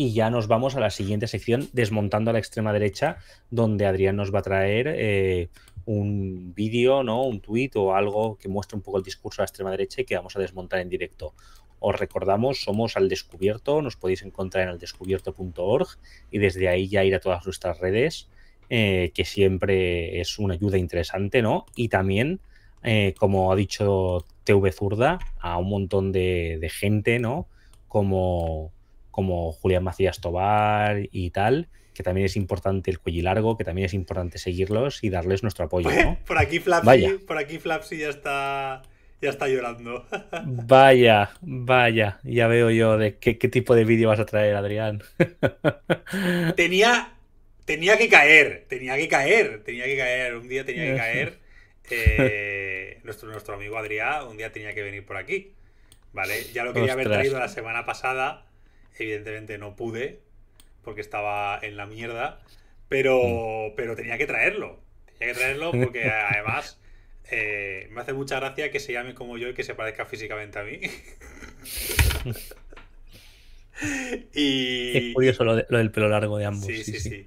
y ya nos vamos a la siguiente sección, desmontando a la extrema derecha, donde Adrián nos va a traer eh, un vídeo, ¿no? un tuit o algo que muestre un poco el discurso de la extrema derecha y que vamos a desmontar en directo. Os recordamos, somos Al Descubierto, nos podéis encontrar en aldescubierto.org y desde ahí ya ir a todas nuestras redes, eh, que siempre es una ayuda interesante, ¿no? Y también, eh, como ha dicho TV Zurda, a un montón de, de gente, ¿no? Como como Julián Macías Tobar y tal, que también es importante el cuello largo, que también es importante seguirlos y darles nuestro apoyo. Pues, por aquí Flapsy, por aquí Flapsy ya está ya está llorando. Vaya, vaya, ya veo yo de qué, tipo de vídeo vas a traer, Adrián. Tenía, tenía que caer, tenía que caer, tenía que caer, un día tenía que caer. Eh, nuestro, nuestro amigo Adrián un día tenía que venir por aquí. ¿Vale? Ya lo quería haber traído la semana pasada, Evidentemente no pude, porque estaba en la mierda, pero, mm. pero tenía que traerlo. Tenía que traerlo porque además eh, me hace mucha gracia que se llame como yo y que se parezca físicamente a mí. y... Es curioso lo, del pelo largo de ambos. Sí, sí, sí.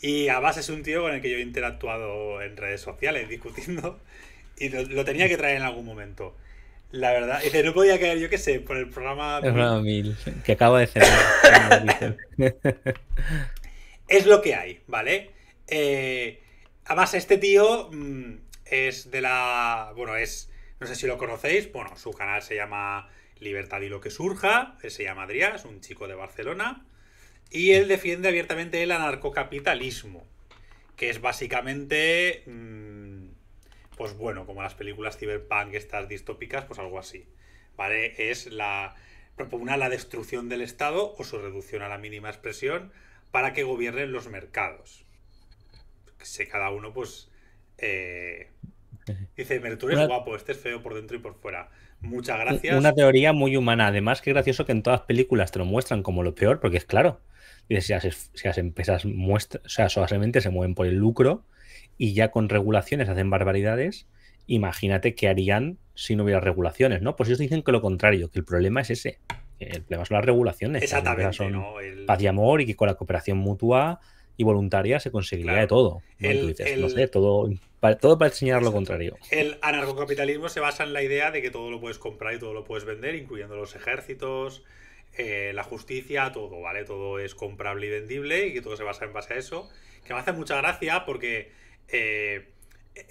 Y Abbas es un tío con el que yo he interactuado en redes sociales discutiendo y lo tenía que traer en algún momento. La verdad, dice, no podía caer, yo qué sé, por el programa. El programa 1000, que acabo de cerrar. es lo que hay, ¿vale? Eh, además, este tío mm, es de la. Bueno, es. No sé si lo conocéis. Bueno, su canal se llama Libertad y lo que surja. Él se llama Adrián, un chico de Barcelona. Y él defiende abiertamente el anarcocapitalismo, que es básicamente. Mm, pues bueno, como las películas cyberpunk, estas distópicas, pues algo así. ¿Vale? Es la. propugna la destrucción del Estado o su reducción a la mínima expresión para que gobiernen los mercados. Que cada uno, pues. Eh, dice, Mertur es guapo, este es feo por dentro y por fuera. Muchas gracias. Una teoría muy humana. Además, qué gracioso que en todas las películas te lo muestran como lo peor, porque es claro. Dices, si las, si empresas muestran, o sea, solamente se mueven por el lucro, y ya con regulaciones hacen barbaridades, imagínate qué harían si no hubiera regulaciones, ¿no? Pues ellos dicen que lo contrario, que el problema es ese. el problema son las regulaciones. Exactamente. paz y amor y que con la cooperación mutua y voluntaria se conseguiría de todo. ¿no? no sé, todo para, enseñar lo contrario. El anarcocapitalismo se basa en la idea de que todo lo puedes comprar y todo lo puedes vender, incluyendo los ejércitos, eh, la justicia, todo, ¿vale? Todo es comprable y vendible y que todo se basa en base a eso. Que me hace mucha gracia porque eh,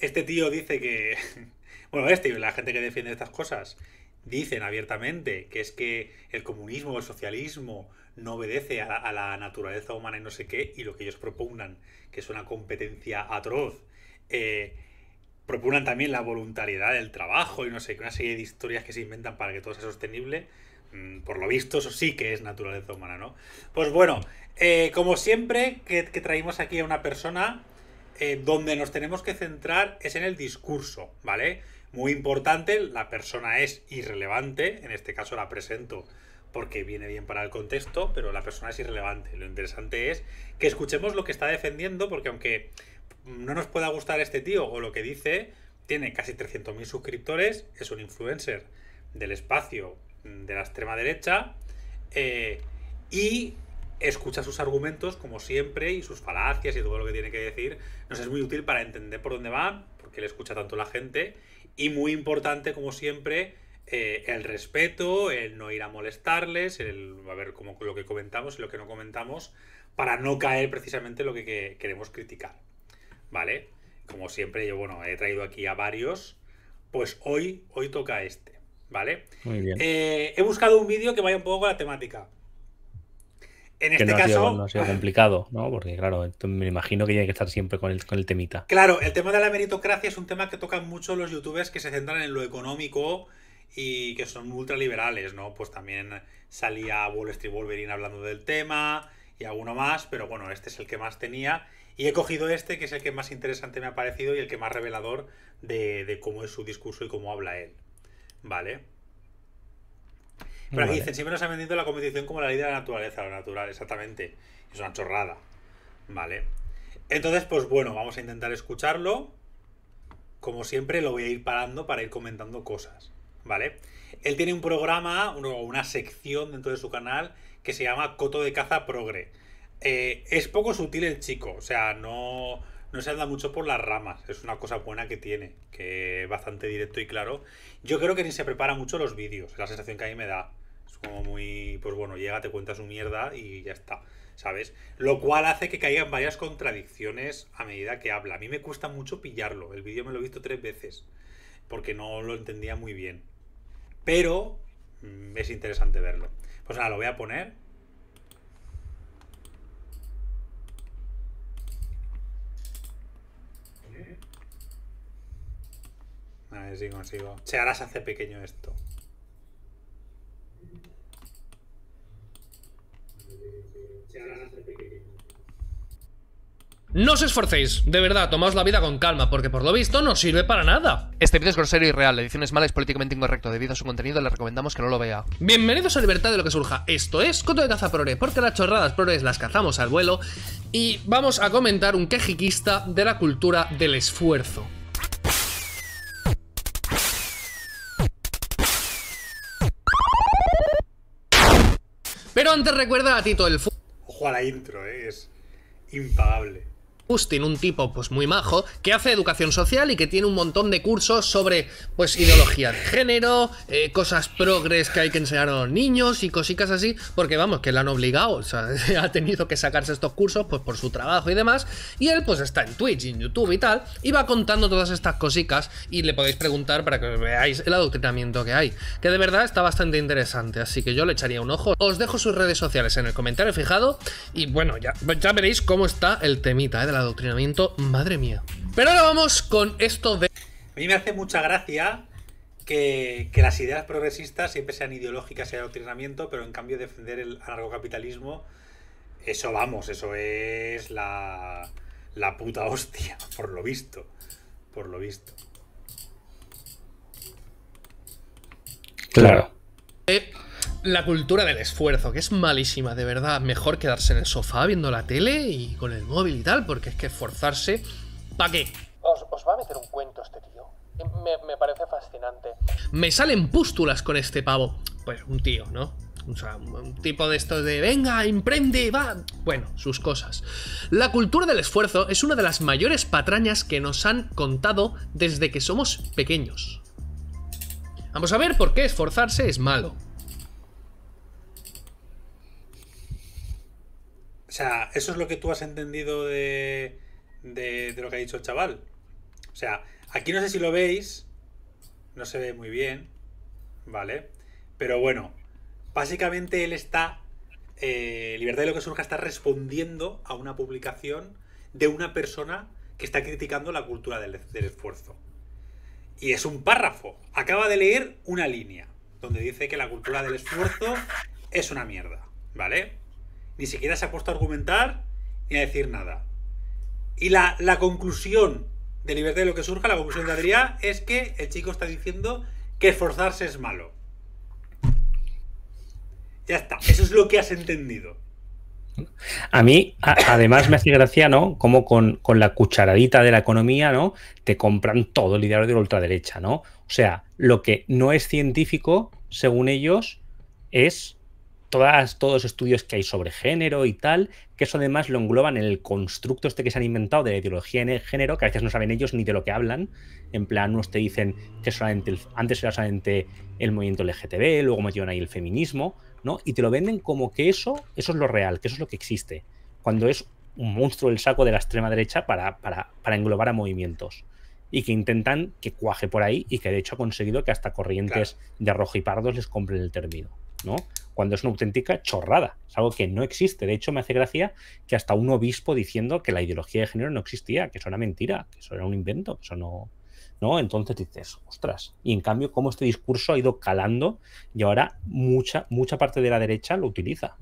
este tío dice que. Bueno, este y la gente que defiende estas cosas dicen abiertamente que es que el comunismo, o el socialismo, no obedece a la, naturaleza humana y no sé qué, y lo que ellos propugnan, que es una competencia atroz, eh, también la voluntariedad del trabajo y no sé qué, una serie de historias que se inventan para que todo sea sostenible. Mm, por lo visto, eso sí que es naturaleza humana, ¿no? Pues bueno, eh, como siempre, que, que traímos aquí a una persona eh, donde nos tenemos que centrar es en el discurso, ¿vale? Muy importante, la persona es irrelevante, en este caso la presento porque viene bien para el contexto, pero la persona es irrelevante. Lo interesante es que escuchemos lo que está defendiendo, porque aunque no nos pueda gustar este tío o lo que dice, tiene casi 300.000 suscriptores, es un influencer del espacio mm, de la extrema derecha eh, y escucha sus argumentos, como siempre, y sus falacias y todo lo que tiene que decir, nos es muy útil para entender por dónde va, porque le escucha tanto la gente, y muy importante, como siempre, eh, el respeto, el no ir a molestarles, el a ver como lo que comentamos y lo que no comentamos, para no caer precisamente en lo que, queremos criticar. ¿Vale? Como siempre, yo bueno, he traído aquí a varios. Pues hoy, hoy toca este, ¿vale? Muy bien. Eh, he buscado un vídeo que vaya un poco con la temática en este caso. no ha sido complicado, ¿no? Porque, claro, me imagino que hay que estar siempre con el, con el temita. Claro, el tema de la meritocracia es un tema que tocan mucho los youtubers que se centran en lo económico y que son ultraliberales, ¿no? Pues también salía Wall Street Wolverine hablando del tema y alguno más, pero bueno, este es el que más tenía. Y he cogido este, que es el que más interesante me ha parecido y el que más revelador de cómo es su discurso y cómo habla él. ¿Vale? Pero aquí dicen, siempre nos han vendido la competición como la ley de la naturaleza, lo natural, exactamente. Es una chorrada. Vale. Entonces, pues bueno, vamos a intentar escucharlo. Como siempre, lo voy a ir parando para ir comentando cosas. ¿Vale? Él tiene un programa, una sección dentro de su canal que se llama Coto de Caza Progre. Eh, es poco sutil el chico, o sea, no, no se anda mucho por las ramas. Es una cosa buena que tiene, que es bastante directo y claro. Yo creo que ni se prepara mucho los vídeos, la sensación que a mí me da. Es como muy, pues bueno, llega, te cuenta su mierda y ya está, ¿sabes? Lo cual hace que caigan varias contradicciones a medida que habla. A mí me cuesta mucho pillarlo, el vídeo me lo he visto tres veces, porque no lo entendía muy bien. Pero mm, es interesante verlo. Pues ahora lo voy a poner. A ver si consigo. se ahora se hace pequeño esto. No os esforcéis, de verdad, tomaos la vida con calma, porque por lo visto no sirve para nada. Este vídeo es grosero y real, Ediciones malas, políticamente incorrecto. Debido a su contenido, le recomendamos que no lo vea. Bienvenidos a Libertad de lo que surja. Esto es Coto de Caza Prore, porque las chorradas prores las cazamos al vuelo. Y vamos a comentar un quejiquista de la cultura del esfuerzo. Pero antes recuerda a Tito el ojo a la intro, ¿eh? es impagable. Justin, un tipo pues muy majo, que hace educación social y que tiene un montón de cursos sobre pues ideología de género, eh, cosas progres que hay que enseñar a los niños y cositas así, porque vamos, que le han obligado, o sea, ha tenido que sacarse estos cursos pues por su trabajo y demás, y él pues está en Twitch, en YouTube y tal, y va contando todas estas cositas y le podéis preguntar para que veáis el adoctrinamiento que hay, que de verdad está bastante interesante, así que yo le echaría un ojo. Os dejo sus redes sociales en el comentario fijado y bueno, ya, veréis cómo está el temita ¿eh? de la adoctrinamiento, madre mía. Pero ahora vamos con esto de... A mí me hace mucha gracia que, que las ideas progresistas siempre sean ideológicas y adoctrinamiento, pero en cambio defender el capitalismo eso vamos, eso es la, la puta hostia, por lo visto. Por lo visto. Claro la cultura del esfuerzo, que es malísima, de verdad. Mejor quedarse en el sofá viendo la tele y con el móvil y tal, porque es que esforzarse. ¿Para qué? Os, va a meter un cuento este tío. Eh, me, parece fascinante. Me salen pústulas con este pavo. Pues un tío, ¿no? O un tipo de esto de venga, emprende, va. Bueno, sus cosas. La cultura del esfuerzo es una de las mayores patrañas que nos han contado desde que somos pequeños. Vamos a ver por qué esforzarse es malo. O sea, eso es lo que tú has entendido de, de, lo que ha dicho el chaval. O sea, aquí no sé si lo veis, no se ve muy bien, ¿vale? Pero bueno, básicamente él está, eh, Libertad de lo que surja está respondiendo a una publicación de una persona que está criticando la cultura del, esfuerzo. Y es un párrafo. Acaba de leer una línea donde dice que la cultura del esfuerzo es una mierda, ¿vale? Ni siquiera se ha puesto a argumentar ni a decir nada. Y la, conclusión de libertad de lo que surja, la conclusión de Adrián, es que el chico está diciendo que esforzarse es malo. Ya está, eso es lo que has entendido. A mí, además, me hace gracia, ¿no? Como con, con, la cucharadita de la economía, ¿no? Te compran todo el ideario de la ultraderecha, ¿no? O sea, lo que no es científico, según ellos, es todos los estudios que hay sobre género y tal, que eso además lo engloban en el constructo este que se han inventado de la ideología en el género, que a veces no saben ellos ni de lo que hablan. En plan, unos te dicen que solamente antes era solamente el movimiento LGTB, luego metieron ahí el feminismo, ¿no? Y te lo venden como que eso, eso es lo real, que eso es lo que existe. Cuando es un monstruo del saco de la extrema derecha para, englobar a movimientos y que intentan que cuaje por ahí y que de hecho ha conseguido que hasta corrientes de rojo y pardos les compren el término. Cuando es una auténtica chorrada, es algo que no existe. De hecho, me hace gracia que hasta un obispo diciendo que la ideología de género no existía, que eso era mentira, que eso era un invento, eso no, ¿no? Entonces dices, ostras. Y en cambio, cómo este discurso ha ido calando y ahora mucha, mucha parte de la derecha lo utiliza,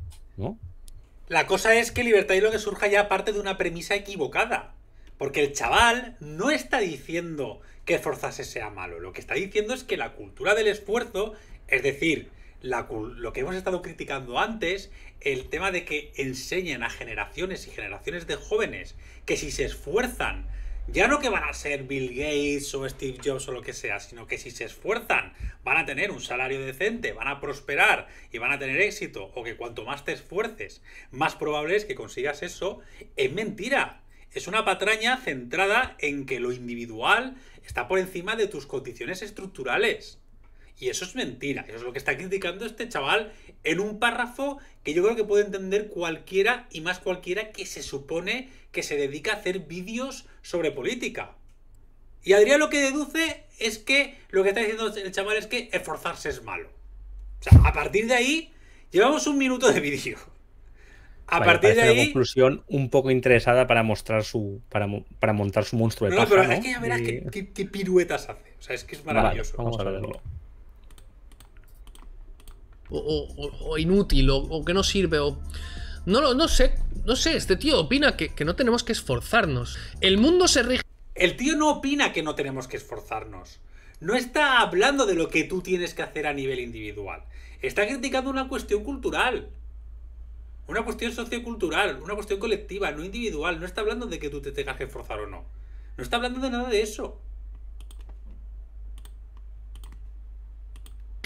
La cosa es que libertad y lo que surja ya parte de una premisa equivocada. Porque el chaval no está diciendo que esforzarse sea malo. Lo que está diciendo es que la cultura del esfuerzo, es decir, lo que hemos estado criticando antes, el tema de que enseñen a generaciones y generaciones de jóvenes que si se esfuerzan, ya no que van a ser Bill Gates o Steve Jobs o lo que sea, sino que si se esfuerzan van a tener un salario decente, van a prosperar y van a tener éxito, o que cuanto más te esfuerces, más probable es que consigas eso, es mentira. Es una patraña centrada en que lo individual está por encima de tus condiciones estructurales. Y eso es mentira, eso es lo que está criticando este chaval en un párrafo que yo creo que puede entender cualquiera y más cualquiera que se supone que se dedica a hacer vídeos sobre política. Y Adrián lo que deduce es que lo que está diciendo el chaval es que esforzarse es malo. O sea, a partir de ahí llevamos un minuto de vídeo. A partir de ahí. Una conclusión un poco interesada para mostrar su. para, para montar su monstruo de No, pero es que ya verás qué, piruetas hace. O sea, es que es maravilloso. vamos, A verlo o, inútil, o, que no sirve, o... No, lo no sé, no sé, este tío opina que, que no tenemos que esforzarnos. El mundo se rige... El tío no opina que no tenemos que esforzarnos. No está hablando de lo que tú tienes que hacer a nivel individual. Está criticando una cuestión cultural. Una cuestión sociocultural, una cuestión colectiva, no individual. No está hablando de que tú te tengas que esforzar o no. No está hablando de nada de eso.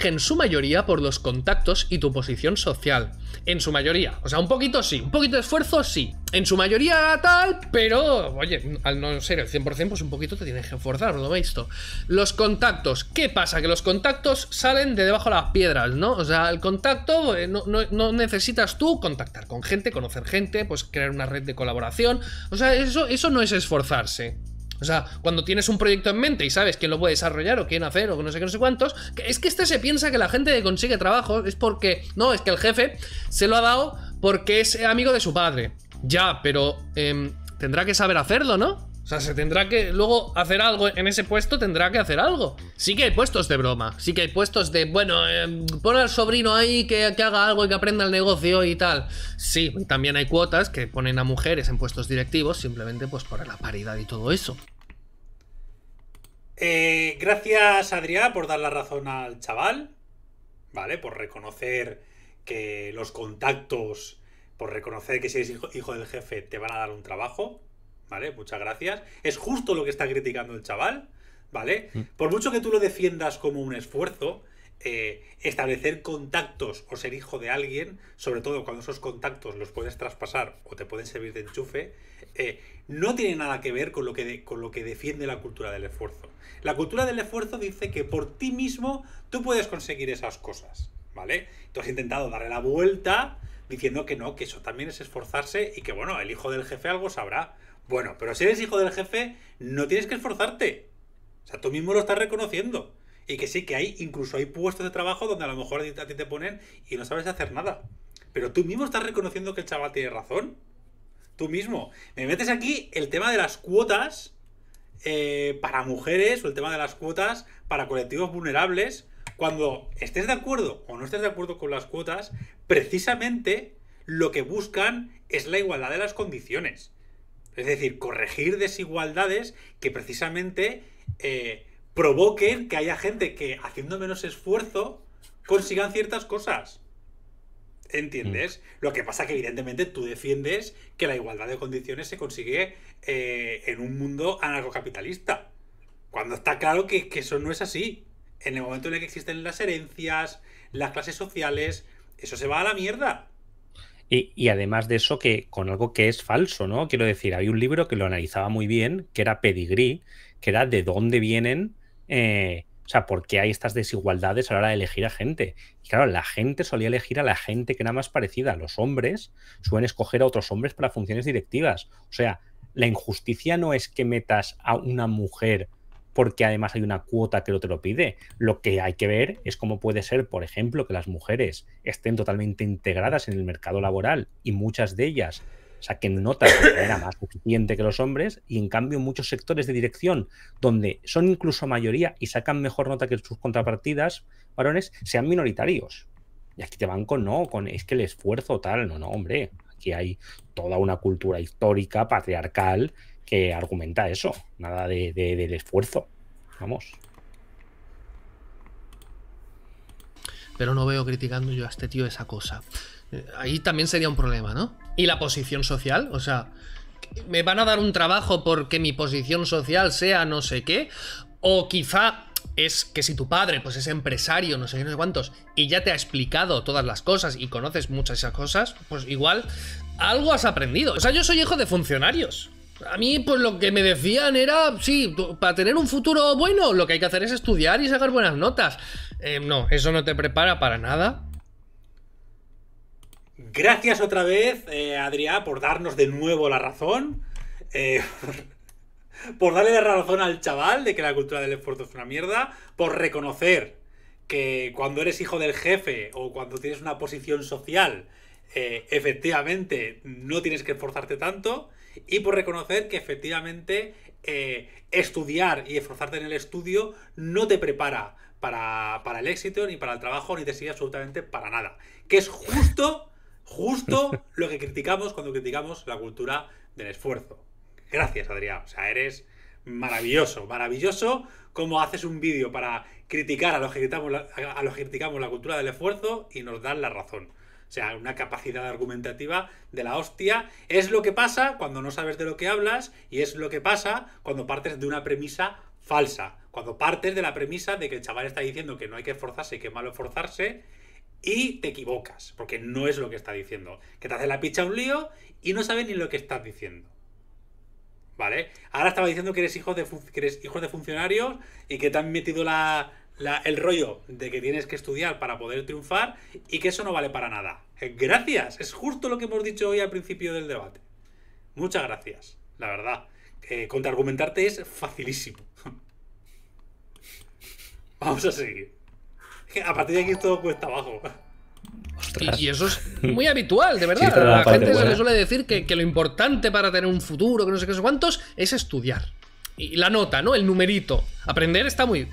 en su mayoría por los contactos y tu posición social. En su mayoría. O sea, un poquito sí, un poquito de esfuerzo sí. En su mayoría tal, pero, oye, al no ser el 100%, pues un poquito te tienes que esforzar, lo veis esto? Los contactos. ¿Qué pasa? Que los contactos salen de debajo de las piedras, ¿no? O sea, el contacto, eh, no, no necesitas tú contactar con gente, conocer gente, pues crear una red de colaboración. O sea, eso, eso no es esforzarse. O sea, cuando tienes un proyecto en mente y sabes quién lo puede desarrollar o quién hacer o no sé qué, no sé cuántos, es que este se piensa que la gente consigue trabajo es porque, no, es que el jefe se lo ha dado porque es amigo de su padre. Ya, pero em, tendrá que saber hacerlo, ¿no? O sea, se tendrá que luego hacer algo en ese puesto, tendrá que hacer algo. Sí que hay puestos de broma, sí que hay puestos de, bueno, poner em, pon al sobrino ahí que, que, haga algo y que aprenda el negocio y tal. Sí, también hay cuotas que ponen a mujeres en puestos directivos simplemente pues por la paridad y todo eso. Eh, gracias, Adrián, por dar la razón al chaval, ¿vale? Por reconocer que los contactos, por reconocer que si eres hijo del jefe te van a dar un trabajo, ¿vale? Muchas gracias. Es justo lo que está criticando el chaval, ¿vale? Mm. Por mucho que tú lo defiendas como un esfuerzo, eh, establecer contactos o ser hijo de alguien, sobre todo cuando esos contactos los puedes traspasar o te pueden servir de enchufe, eh, no tiene nada que ver con lo que, con lo que defiende la cultura del esfuerzo. La cultura del esfuerzo dice que por ti mismo tú puedes conseguir esas cosas, ¿vale? Tú has intentado darle la vuelta diciendo que no, que eso también es esforzarse y que, bueno, el hijo del jefe algo sabrá. Bueno, pero si eres hijo del jefe, no tienes que esforzarte. O sea, tú mismo lo estás reconociendo. Y que sí, que hay, incluso hay puestos de trabajo donde a lo mejor a ti te ponen y no sabes hacer nada. Pero tú mismo estás reconociendo que el chaval tiene razón. Tú mismo. Me metes aquí el tema de las cuotas eh, para mujeres o el tema de las cuotas para colectivos vulnerables. Cuando estés de acuerdo o no estés de acuerdo con las cuotas, precisamente lo que buscan es la igualdad de las condiciones. Es decir, corregir desigualdades que precisamente eh, provoquen que haya gente que haciendo menos esfuerzo consigan ciertas cosas. ¿Entiendes? Mm. Lo que pasa que evidentemente tú defiendes que la igualdad de condiciones se consigue eh, en un mundo anarcocapitalista. Cuando está claro que, eso no es así. En el momento en el que existen las herencias, las clases sociales, eso se va a la mierda. Y, además de eso, que con algo que es falso, ¿no? Quiero decir, hay un libro que lo analizaba muy bien, que era Pedigree que era de dónde vienen eh, o sea, ¿por qué hay estas desigualdades a la hora de elegir a gente? Y claro, la gente solía elegir a la gente que era más parecida. Los hombres suelen escoger a otros hombres para funciones directivas. O sea, la injusticia no es que metas a una mujer porque además hay una cuota que lo te lo pide. Lo que hay que ver es cómo puede ser, por ejemplo, que las mujeres estén totalmente integradas en el mercado laboral y muchas de ellas o sea, que nota de era más eficiente que los hombres y en cambio muchos sectores de dirección donde son incluso mayoría y sacan mejor nota que sus contrapartidas varones sean minoritarios. Y aquí te van con, no, con, es que el esfuerzo tal, no, no, hombre, aquí hay toda una cultura histórica, patriarcal, que argumenta eso, nada del esfuerzo. Vamos. Pero no veo criticando yo a este tío esa cosa. Ahí también sería un problema, ¿no? Y la posición social, o sea, ¿me van a dar un trabajo porque mi posición social sea no sé qué? O quizá es que si tu padre pues es empresario, no sé qué, no sé cuántos, y ya te ha explicado todas las cosas y conoces muchas esas cosas, pues igual algo has aprendido. O sea, yo soy hijo de funcionarios. A mí, pues lo que me decían era, sí, para tener un futuro bueno, lo que hay que hacer es estudiar y sacar buenas notas. Eh, no, eso no te prepara para nada Gracias otra vez, eh, Adrián, por darnos de nuevo la razón. Eh, por darle la razón al chaval de que la cultura del esfuerzo es una mierda. Por reconocer que cuando eres hijo del jefe o cuando tienes una posición social, eh, efectivamente no tienes que esforzarte tanto. Y por reconocer que efectivamente eh, estudiar y esforzarte en el estudio no te prepara para, el éxito, ni para el trabajo, ni te sirve absolutamente para nada. Que es justo Justo lo que criticamos cuando criticamos la cultura del esfuerzo. Gracias, Adrián. O sea, eres maravilloso, maravilloso como haces un vídeo para criticar a los, que criticamos la, a la cultura del esfuerzo y nos dan la razón. O sea, una capacidad argumentativa de la hostia. Es lo que pasa cuando no sabes de lo que hablas y es lo que pasa cuando partes de una premisa falsa. Cuando partes de la premisa de que el chaval está diciendo que no hay que esforzarse y que es malo esforzarse y te equivocas, porque no es lo que está diciendo. Que te hace la picha un lío y no sabes ni lo que estás diciendo. ¿Vale? Ahora estaba diciendo que eres hijo de, de funcionarios y que te han metido el rollo de que tienes que estudiar para poder triunfar y que eso no vale para nada. Eh, gracias, es justo lo que hemos dicho hoy al principio del debate. Muchas gracias, la verdad. contraargumentarte es facilísimo. Vamos a seguir a partir de aquí todo cuesta abajo. Y, eso es muy habitual, de verdad. la, gente se le suele decir que, lo importante para tener un futuro, que no sé qué, sé cuántos, es estudiar. Y la nota, ¿no? El numerito. Aprender está muy.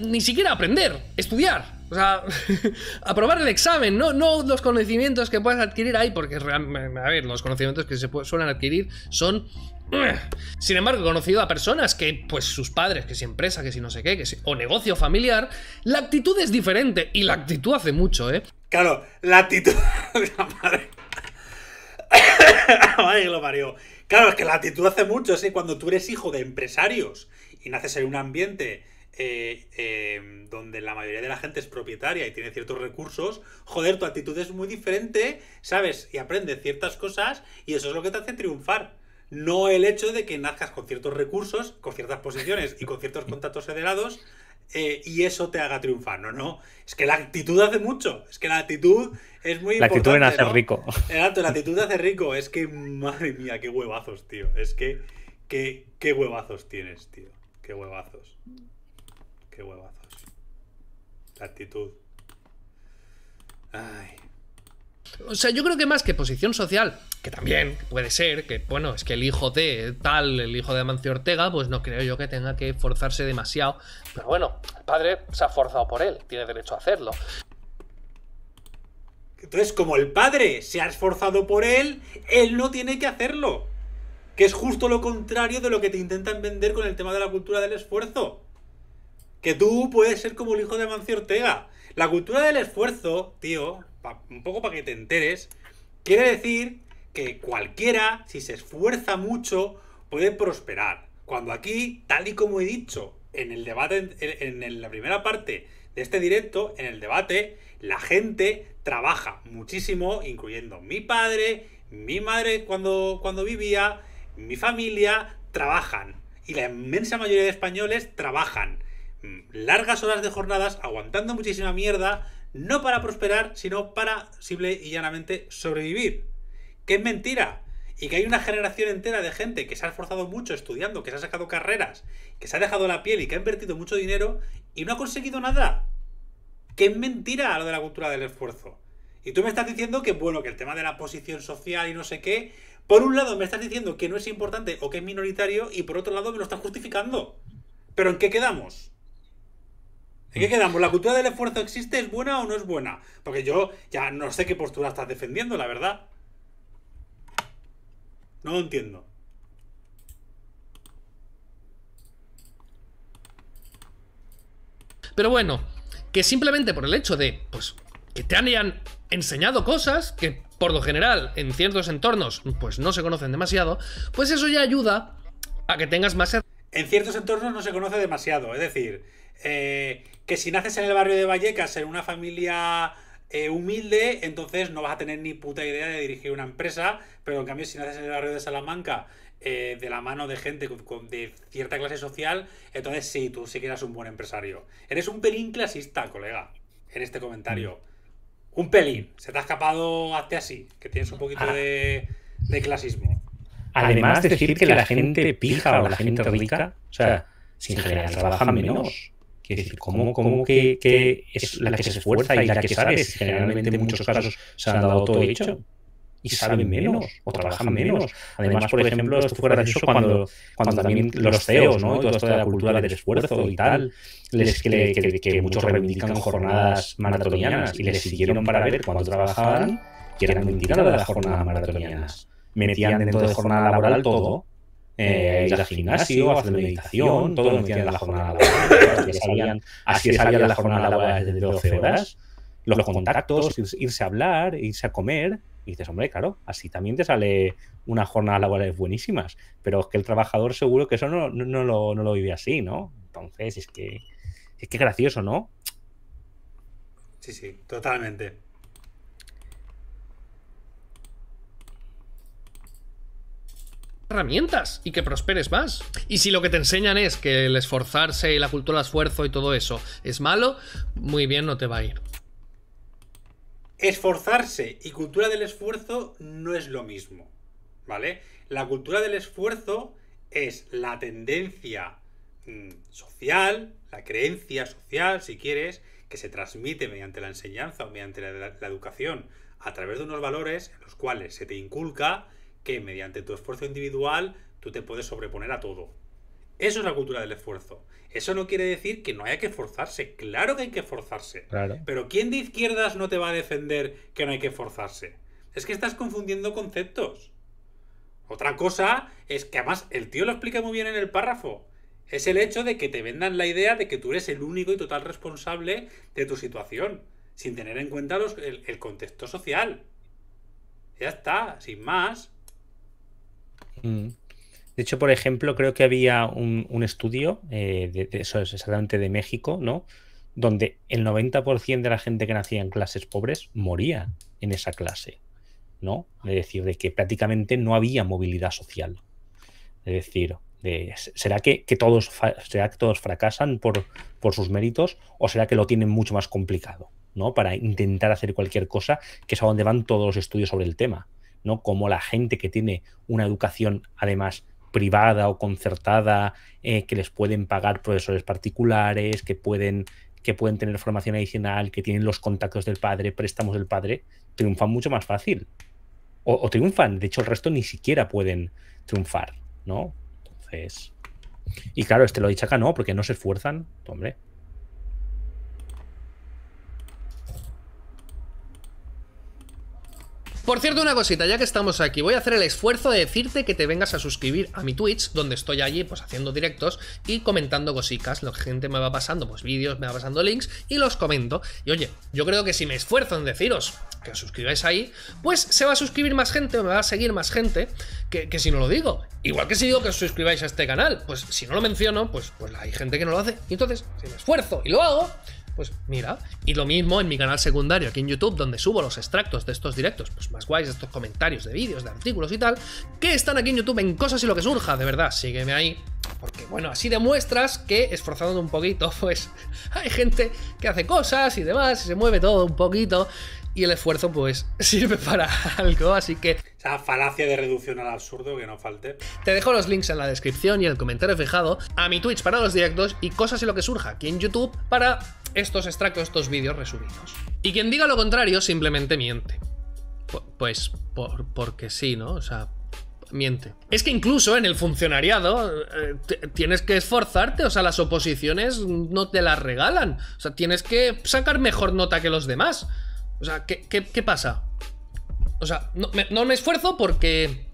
Ni siquiera aprender, estudiar. O sea, aprobar el examen, ¿no? no los conocimientos que puedas adquirir ahí, porque a ver, los conocimientos que se suelen adquirir son Sin embargo, he conocido a personas que, pues sus padres, que si empresa, que si no sé qué, que si, o negocio familiar, la actitud es diferente y la actitud hace mucho, ¿eh? Claro, la actitud... de madre lo mario. Claro, es que la actitud hace mucho, sí, cuando tú eres hijo de empresarios y naces en un ambiente eh, em, donde la mayoría de la gente es propietaria y tiene ciertos recursos, joder, tu actitud es muy diferente, ¿sabes? Y aprendes ciertas cosas y eso es lo que te hace triunfar. No el hecho de que nazcas con ciertos recursos, con ciertas posiciones y con ciertos contactos federados eh, y eso te haga triunfar, ¿no? no Es que la actitud hace mucho, es que la actitud es muy importante. La actitud en hacer rico. Exacto, la actitud hace rico. Es que, madre mía, qué huevazos, tío. Es que, que qué huevazos tienes, tío. Qué huevazos. Qué huevazos. La actitud. Ay. O sea, yo creo que más que posición social, que también puede ser que, bueno, es que el hijo de tal, el hijo de Amancio Ortega, pues no creo yo que tenga que forzarse demasiado. Pero bueno, el padre se ha forzado por él, tiene derecho a hacerlo. Entonces, como el padre se ha esforzado por él, él no tiene que hacerlo. Que es justo lo contrario de lo que te intentan vender con el tema de la cultura del esfuerzo. Que tú puedes ser como el hijo de Amancio Ortega. La cultura del esfuerzo, tío, un poco para que te enteres, quiere decir que cualquiera, si se esfuerza mucho, puede prosperar. Cuando aquí, tal y como he dicho en el debate, en, la primera parte de este directo, en el debate, la gente trabaja muchísimo, incluyendo mi padre, mi madre cuando, cuando vivía, mi familia, trabajan. Y la inmensa mayoría de españoles trabajan mm, largas horas de jornadas, aguantando muchísima mierda, no para prosperar, sino para simple y llanamente sobrevivir que es mentira. Y que hay una generación entera de gente que se ha esforzado mucho estudiando, que se ha sacado carreras, que se ha dejado la piel y que ha invertido mucho dinero y no ha conseguido nada. Que es mentira lo de la cultura del esfuerzo. Y tú me estás diciendo que, bueno, que el tema de la posición social y no sé qué, por un lado me estás diciendo que no es importante o que es minoritario y por otro lado me lo estás justificando. Pero ¿en qué quedamos? ¿En qué quedamos? ¿La cultura del esfuerzo existe? ¿Es buena o no es buena? Porque yo ya no sé qué postura estás defendiendo, la verdad. No lo entiendo. Pero bueno, que simplemente por el hecho de, pues, que te hayan enseñado cosas que por lo general en ciertos entornos, pues no se conocen demasiado, pues eso ya ayuda a que tengas más... En ciertos entornos no se conoce demasiado, es decir, eh, que si naces en el barrio de Vallecas, en una familia eh, humilde, entonces no vas a tener ni puta idea de dirigir una empresa, pero en cambio si naces en el barrio de Salamanca eh, de la mano de gente de cierta clase social, entonces sí, tú sí que eras un buen empresario. Eres un pelín clasista, colega, en este comentario. Mm. Un pelín, se te ha escapado hazte así, que tienes un poquito ah. de, de clasismo. Además, decir que la gente pija o la gente rica, o sea, sin general trabaja menos. Que decir, ¿cómo, que, es la que se esfuerza y la que sabe? generalmente en muchos casos se han dado todo hecho y saben menos o trabajan menos. Además, por ejemplo, esto fue eso cuando, cuando también los CEOs, e e ¿no? Y la cultura del esfuerzo y tal, les, que, muchos reivindican jornadas maratonianas y les siguieron para ver cuando trabajaban que eran mentiras las jornadas maratonianas. Metían dentro de jornada laboral todo eh, eh, ir al gimnasio, hacer meditación, todo lo que tiene la jornada laboral. así salían la jornada laboral de 12 horas, los contactos, irse a hablar, irse a comer. Y dices, hombre, claro, así también te sale unas jornadas laborales buenísimas. Pero es que el trabajador seguro que eso no, no, lo, no lo, vive así, ¿no? Entonces, es que es que gracioso, ¿no? Sí, sí, totalmente. herramientas y que prosperes más. Y si lo que te enseñan es que el esforzarse y la cultura del esfuerzo y todo eso es malo, muy bien no te va a ir. Esforzarse y cultura del esfuerzo no es lo mismo, ¿vale? La cultura del esfuerzo es la tendencia mm, social, la creencia social, si quieres, que se transmite mediante la enseñanza o mediante la, la educación a través de unos valores en los cuales se te inculca que mediante tu esfuerzo individual tú te puedes sobreponer a todo. Eso es la cultura del esfuerzo. Eso no quiere decir que no haya que esforzarse. Claro que hay que esforzarse. Pero ¿quién de izquierdas no te va a defender que no hay que esforzarse? Es que estás confundiendo conceptos. Otra cosa es que además el tío lo explica muy bien en el párrafo. Es el hecho de que te vendan la idea de que tú eres el único y total responsable de tu situación, sin tener en cuenta el contexto social. Ya está, sin más. De hecho, por ejemplo, creo que había un, estudio, eh, de, eso es exactamente de México, ¿no? Donde el 90% de la gente que nacía en clases pobres moría en esa clase, ¿no? Es decir, de que prácticamente no había movilidad social. Es decir, ¿será, que, todos, fracasan por, por sus méritos o será que lo tienen mucho más complicado, ¿no? Para intentar hacer cualquier cosa, que es a donde van todos los estudios sobre el tema. ¿no? Como la gente que tiene una educación, además, privada o concertada, eh, que les pueden pagar profesores particulares, que pueden, que pueden tener formación adicional, que tienen los contactos del padre, préstamos del padre, triunfan mucho más fácil. O, triunfan, de hecho el resto ni siquiera pueden triunfar, ¿no? Entonces... Y claro, este lo acá, no, porque no se esfuerzan, hombre. Por cierto, una cosita, ya que estamos aquí, voy a hacer el esfuerzo de decirte que te vengas a suscribir a mi Twitch, donde estoy allí pues haciendo directos y comentando cositas, que gente me va pasando pues vídeos, me va pasando links y los comento. Y oye, yo creo que si me esfuerzo en deciros que os suscribáis ahí, pues se va a suscribir más gente, o me va a seguir más gente que, si no lo digo. Igual que si digo que os suscribáis a este canal, pues si no lo menciono, pues, pues hay gente que no lo hace. Y entonces, si me esfuerzo y lo hago, pues mira. Y lo mismo en mi canal secundario aquí en YouTube, donde subo los extractos de estos directos, pues más guays, estos comentarios de vídeos, de artículos y tal, que están aquí en YouTube en cosas y lo que surja, de verdad, sígueme ahí. Porque bueno, así demuestras que esforzándote un poquito, pues hay gente que hace cosas y demás, y se mueve todo un poquito y el esfuerzo pues sirve para algo, así que... Esa falacia de reducción al absurdo que no falte. Te dejo los links en la descripción y el comentario fijado a mi Twitch para los directos y cosas y lo que surja aquí en YouTube para estos extractos, estos vídeos resumidos. Y quien diga lo contrario simplemente miente. pues porque sí, ¿no? O sea, miente. Es que incluso en el funcionariado eh, tienes que esforzarte, o sea, las oposiciones no te las regalan. O sea, tienes que sacar mejor nota que los demás. O sea, ¿qué, pasa? O sea, no me, no me, esfuerzo porque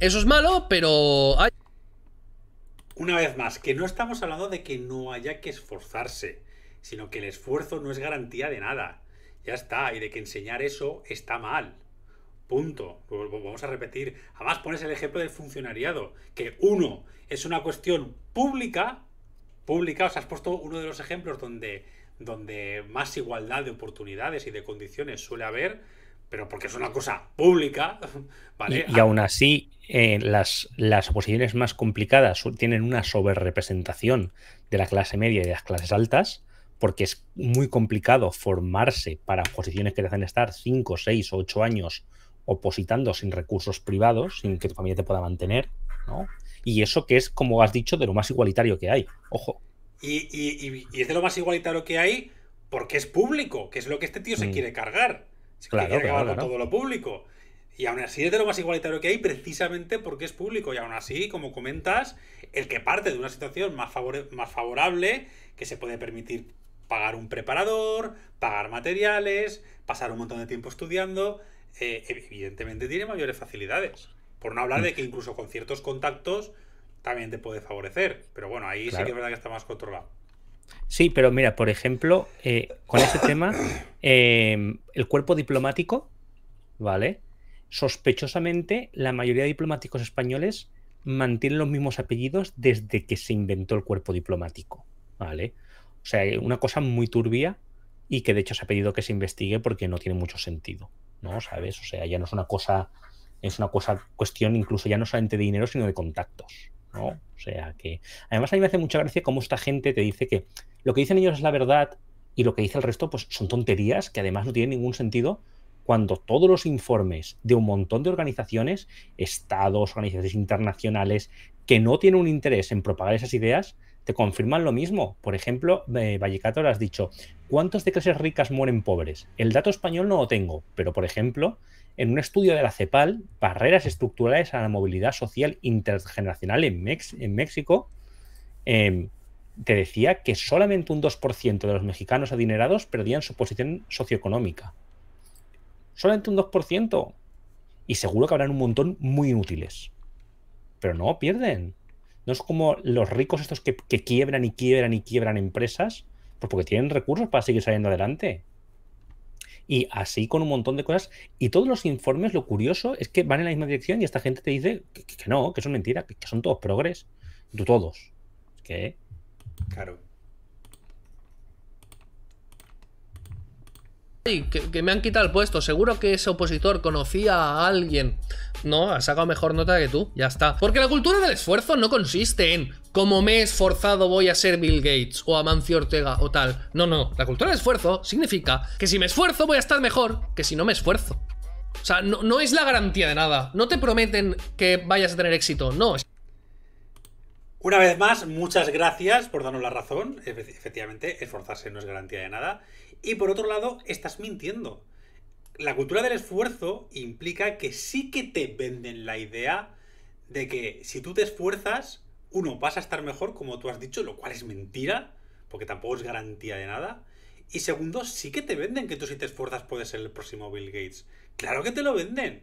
eso es malo, pero... Una vez más, que no estamos hablando de que no haya que esforzarse, sino que el esfuerzo no es garantía de nada. Ya está, y de que enseñar eso está mal. Punto. Vamos a repetir. Además, pones el ejemplo del funcionariado, que uno es una cuestión pública, pública, o sea, has puesto uno de los ejemplos donde donde más igualdad de oportunidades y de condiciones suele haber, pero porque es una cosa pública, ¿vale? Y, aún así, eh, las, las posiciones más complicadas tienen una representación de la clase media y de las clases altas, porque es muy complicado formarse para posiciones que te hacen estar 5, 6 o 8 años opositando sin recursos privados, sin que tu familia te pueda mantener, ¿no? Y eso que es, como has dicho, de lo más igualitario que hay. Ojo. Y, es de lo más igualitario que hay porque es público, que es lo que este tío se mm. quiere cargar. Se quiere claro, con todo lo público. Y aún así es de lo más igualitario que hay precisamente porque es público. Y aún así, como comentas, el que parte de una situación más, más favorable, que se puede permitir pagar un preparador, pagar materiales, pasar un montón de tiempo estudiando, eh, evidentemente tiene mayores facilidades. Por no hablar mm. de que incluso con ciertos contactos también te puede favorecer. Pero bueno, ahí sí que es verdad que está más controlado. Sí, pero mira, por ejemplo, eh, con ese tema, em, el cuerpo diplomático, ¿vale? Sospechosamente, la mayoría de diplomáticos españoles mantienen los mismos apellidos desde que se inventó el cuerpo diplomático, ¿vale? O sea, una cosa muy turbia y que de hecho se ha pedido que se investigue porque no tiene mucho sentido, ¿no? ¿Sabes? O sea, ya no es una cosa es una cosa, cuestión incluso ya no solamente de dinero, sino de contactos. ¿no? O sea que. Además, a mí me hace mucha gracia cómo esta gente te dice que lo que dicen ellos es la verdad y lo que dice el resto, pues son tonterías que además no tienen ningún sentido cuando todos los informes de un montón de organizaciones, estados, organizaciones internacionales, que no tienen un interés en propagar esas ideas, te confirman lo mismo. Por ejemplo, eh, Vallecato lo has dicho, ¿cuántos de clases ricas mueren pobres? El dato español no lo tengo, pero por ejemplo, en un estudio de la CEPAL, Barreras estructurales a la movilidad social intergeneracional en, en México, em, te decía que solamente un 2% de los mexicanos adinerados perdían su posición socioeconómica. Solamente un 2%. Y seguro que habrán un montón muy inútiles. Pero no, pierden. No es como los ricos estos que, que quiebran y quiebran y quiebran empresas, pues porque tienen recursos para seguir saliendo adelante y así con un montón de cosas. Y todos los informes, lo curioso es que van en la misma dirección y esta gente te dice que, no, que son mentiras, que, son todos progres. Tú todos. que. Claro. Que, que, me han quitado el puesto. Seguro que ese opositor conocía a alguien. No, ha sacado mejor nota que tú. Ya está. Porque la cultura del esfuerzo no consiste en como me he esforzado voy a ser Bill Gates o Amancio Ortega o tal. No, no, la cultura del esfuerzo significa que si me esfuerzo voy a estar mejor que si no me esfuerzo. O sea, no, es la garantía de nada. No te prometen que vayas a tener éxito, no. Una vez más, muchas gracias por darnos la razón. Efectivamente, esforzarse no es garantía de nada. Y por otro lado, estás mintiendo. La cultura del esfuerzo implica que sí que te venden la idea de que si tú te esfuerzas, uno, vas a estar mejor, como tú has dicho, lo cual es mentira, porque tampoco es garantía de nada. Y segundo, sí que te venden que tú si te esfuerzas puedes ser el próximo Bill Gates. Claro que te lo venden.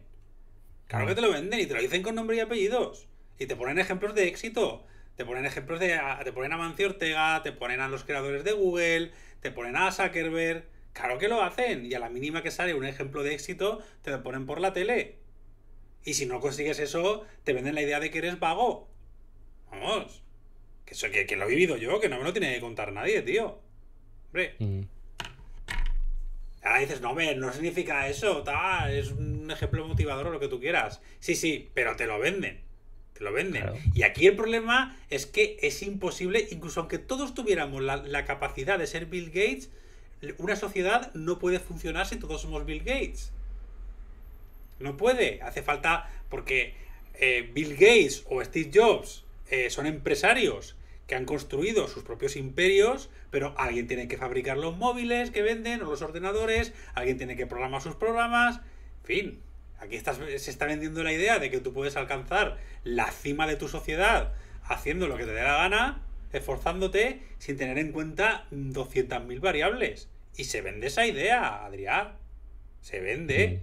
Claro que te lo venden y te lo dicen con nombre y apellidos. Y te ponen ejemplos de éxito. Te ponen ejemplos de... Ah, te ponen a Mancio Ortega, te ponen a los creadores de Google, te ponen a Zuckerberg. Claro que lo hacen. Y a la mínima que sale un ejemplo de éxito, te lo ponen por la tele. Y si no consigues eso, te venden la idea de que eres vago. Vamos. Que, soy, que, lo he vivido yo, que no me lo tiene que contar nadie, tío. Hombre. Mm. Ahora dices, no, hombre, no significa eso, es un ejemplo motivador o lo que tú quieras. Sí, sí, pero te lo venden. Te lo venden. Y aquí el problema es que es imposible, incluso aunque todos tuviéramos la, capacidad de ser Bill Gates, una sociedad no puede funcionar si todos somos Bill Gates. No puede. Hace falta porque eh, Bill Gates o Steve Jobs eh, son empresarios que han construido sus propios imperios, pero alguien tiene que fabricar los móviles que venden o los ordenadores, alguien tiene que programar sus programas, en fin, aquí se está vendiendo la idea de que tú puedes alcanzar la cima de tu sociedad haciendo lo que te dé la gana, esforzándote sin tener en cuenta 200.000 variables. Y se vende esa idea, Adrián. Se vende.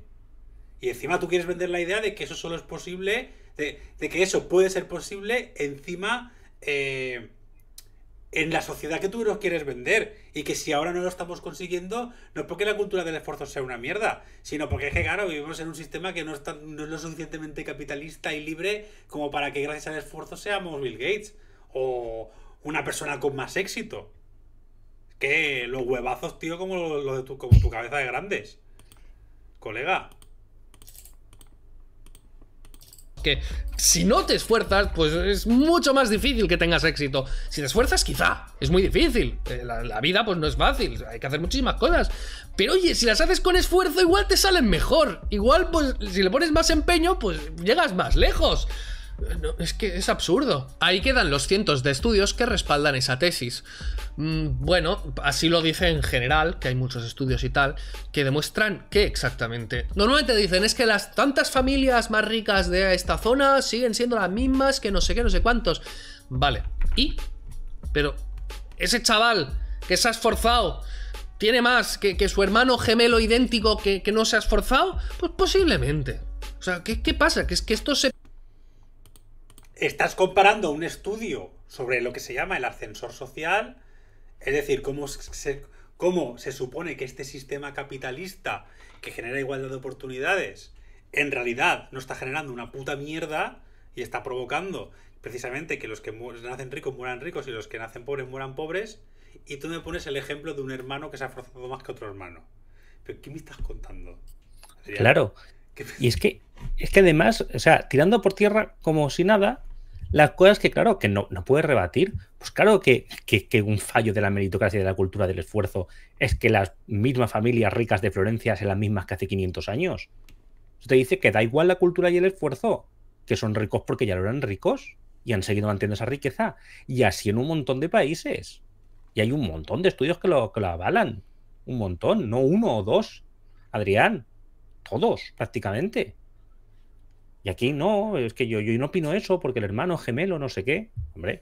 Mm. Y encima tú quieres vender la idea de que eso solo es posible de, que eso puede ser posible encima eh, en la sociedad que tú nos quieres vender. Y que si ahora no lo estamos consiguiendo, no es porque la cultura del esfuerzo sea una mierda, sino porque es que, claro, vivimos en un sistema que no, no es lo suficientemente capitalista y libre como para que gracias al esfuerzo seamos Bill Gates o una persona con más éxito. Que los huevazos, tío, como, lo de tu, como tu cabeza de grandes. Colega que si no te esfuerzas, pues es mucho más difícil que tengas éxito. Si te esfuerzas, quizá, es muy difícil. Eh, la, vida, pues no es fácil, hay que hacer muchísimas cosas. Pero oye, si las haces con esfuerzo, igual te salen mejor. Igual, pues si le pones más empeño, pues llegas más lejos es que es absurdo. Ahí quedan los cientos de estudios que respaldan esa tesis. Mm, bueno, así lo dice en general, que hay muchos estudios y tal, que demuestran qué exactamente. Normalmente dicen es que las tantas familias más ricas de esta zona siguen siendo las mismas que no sé qué, no sé cuántos. Vale, ¿y? Pero ese chaval que se ha esforzado tiene más que, que su hermano gemelo idéntico que, no se ha esforzado, pues posiblemente. O sea, ¿qué, ¿qué, pasa? ¿Que, es, ¿Que esto se estás comparando un estudio sobre lo que se llama el ascensor social, es decir, cómo se, se supone que este sistema capitalista que genera igualdad de oportunidades en realidad no está generando una puta mierda y está provocando precisamente que los que nacen ricos mueran ricos y los que nacen pobres mueran pobres. Y tú me pones el ejemplo de un hermano que se ha forzado más que otro hermano. ¿Pero qué me estás contando? Claro. Y es que, es que además, o sea, tirando por tierra como si nada, las cosas que, claro, que no, no puedes rebatir. Pues claro que, que, que, un fallo de la meritocracia de la cultura del esfuerzo es que las mismas familias ricas de Florencia sean las mismas que hace 500 años. te dice que da igual la cultura y el esfuerzo, que son ricos porque ya lo eran ricos y han seguido manteniendo esa riqueza. Y así en un montón de países. Y hay un montón de estudios que lo, que lo avalan. Un montón, no uno o dos. Adrián, todos prácticamente. Y aquí no, es que yo, yo no opino eso porque el hermano gemelo, no sé qué. Hombre.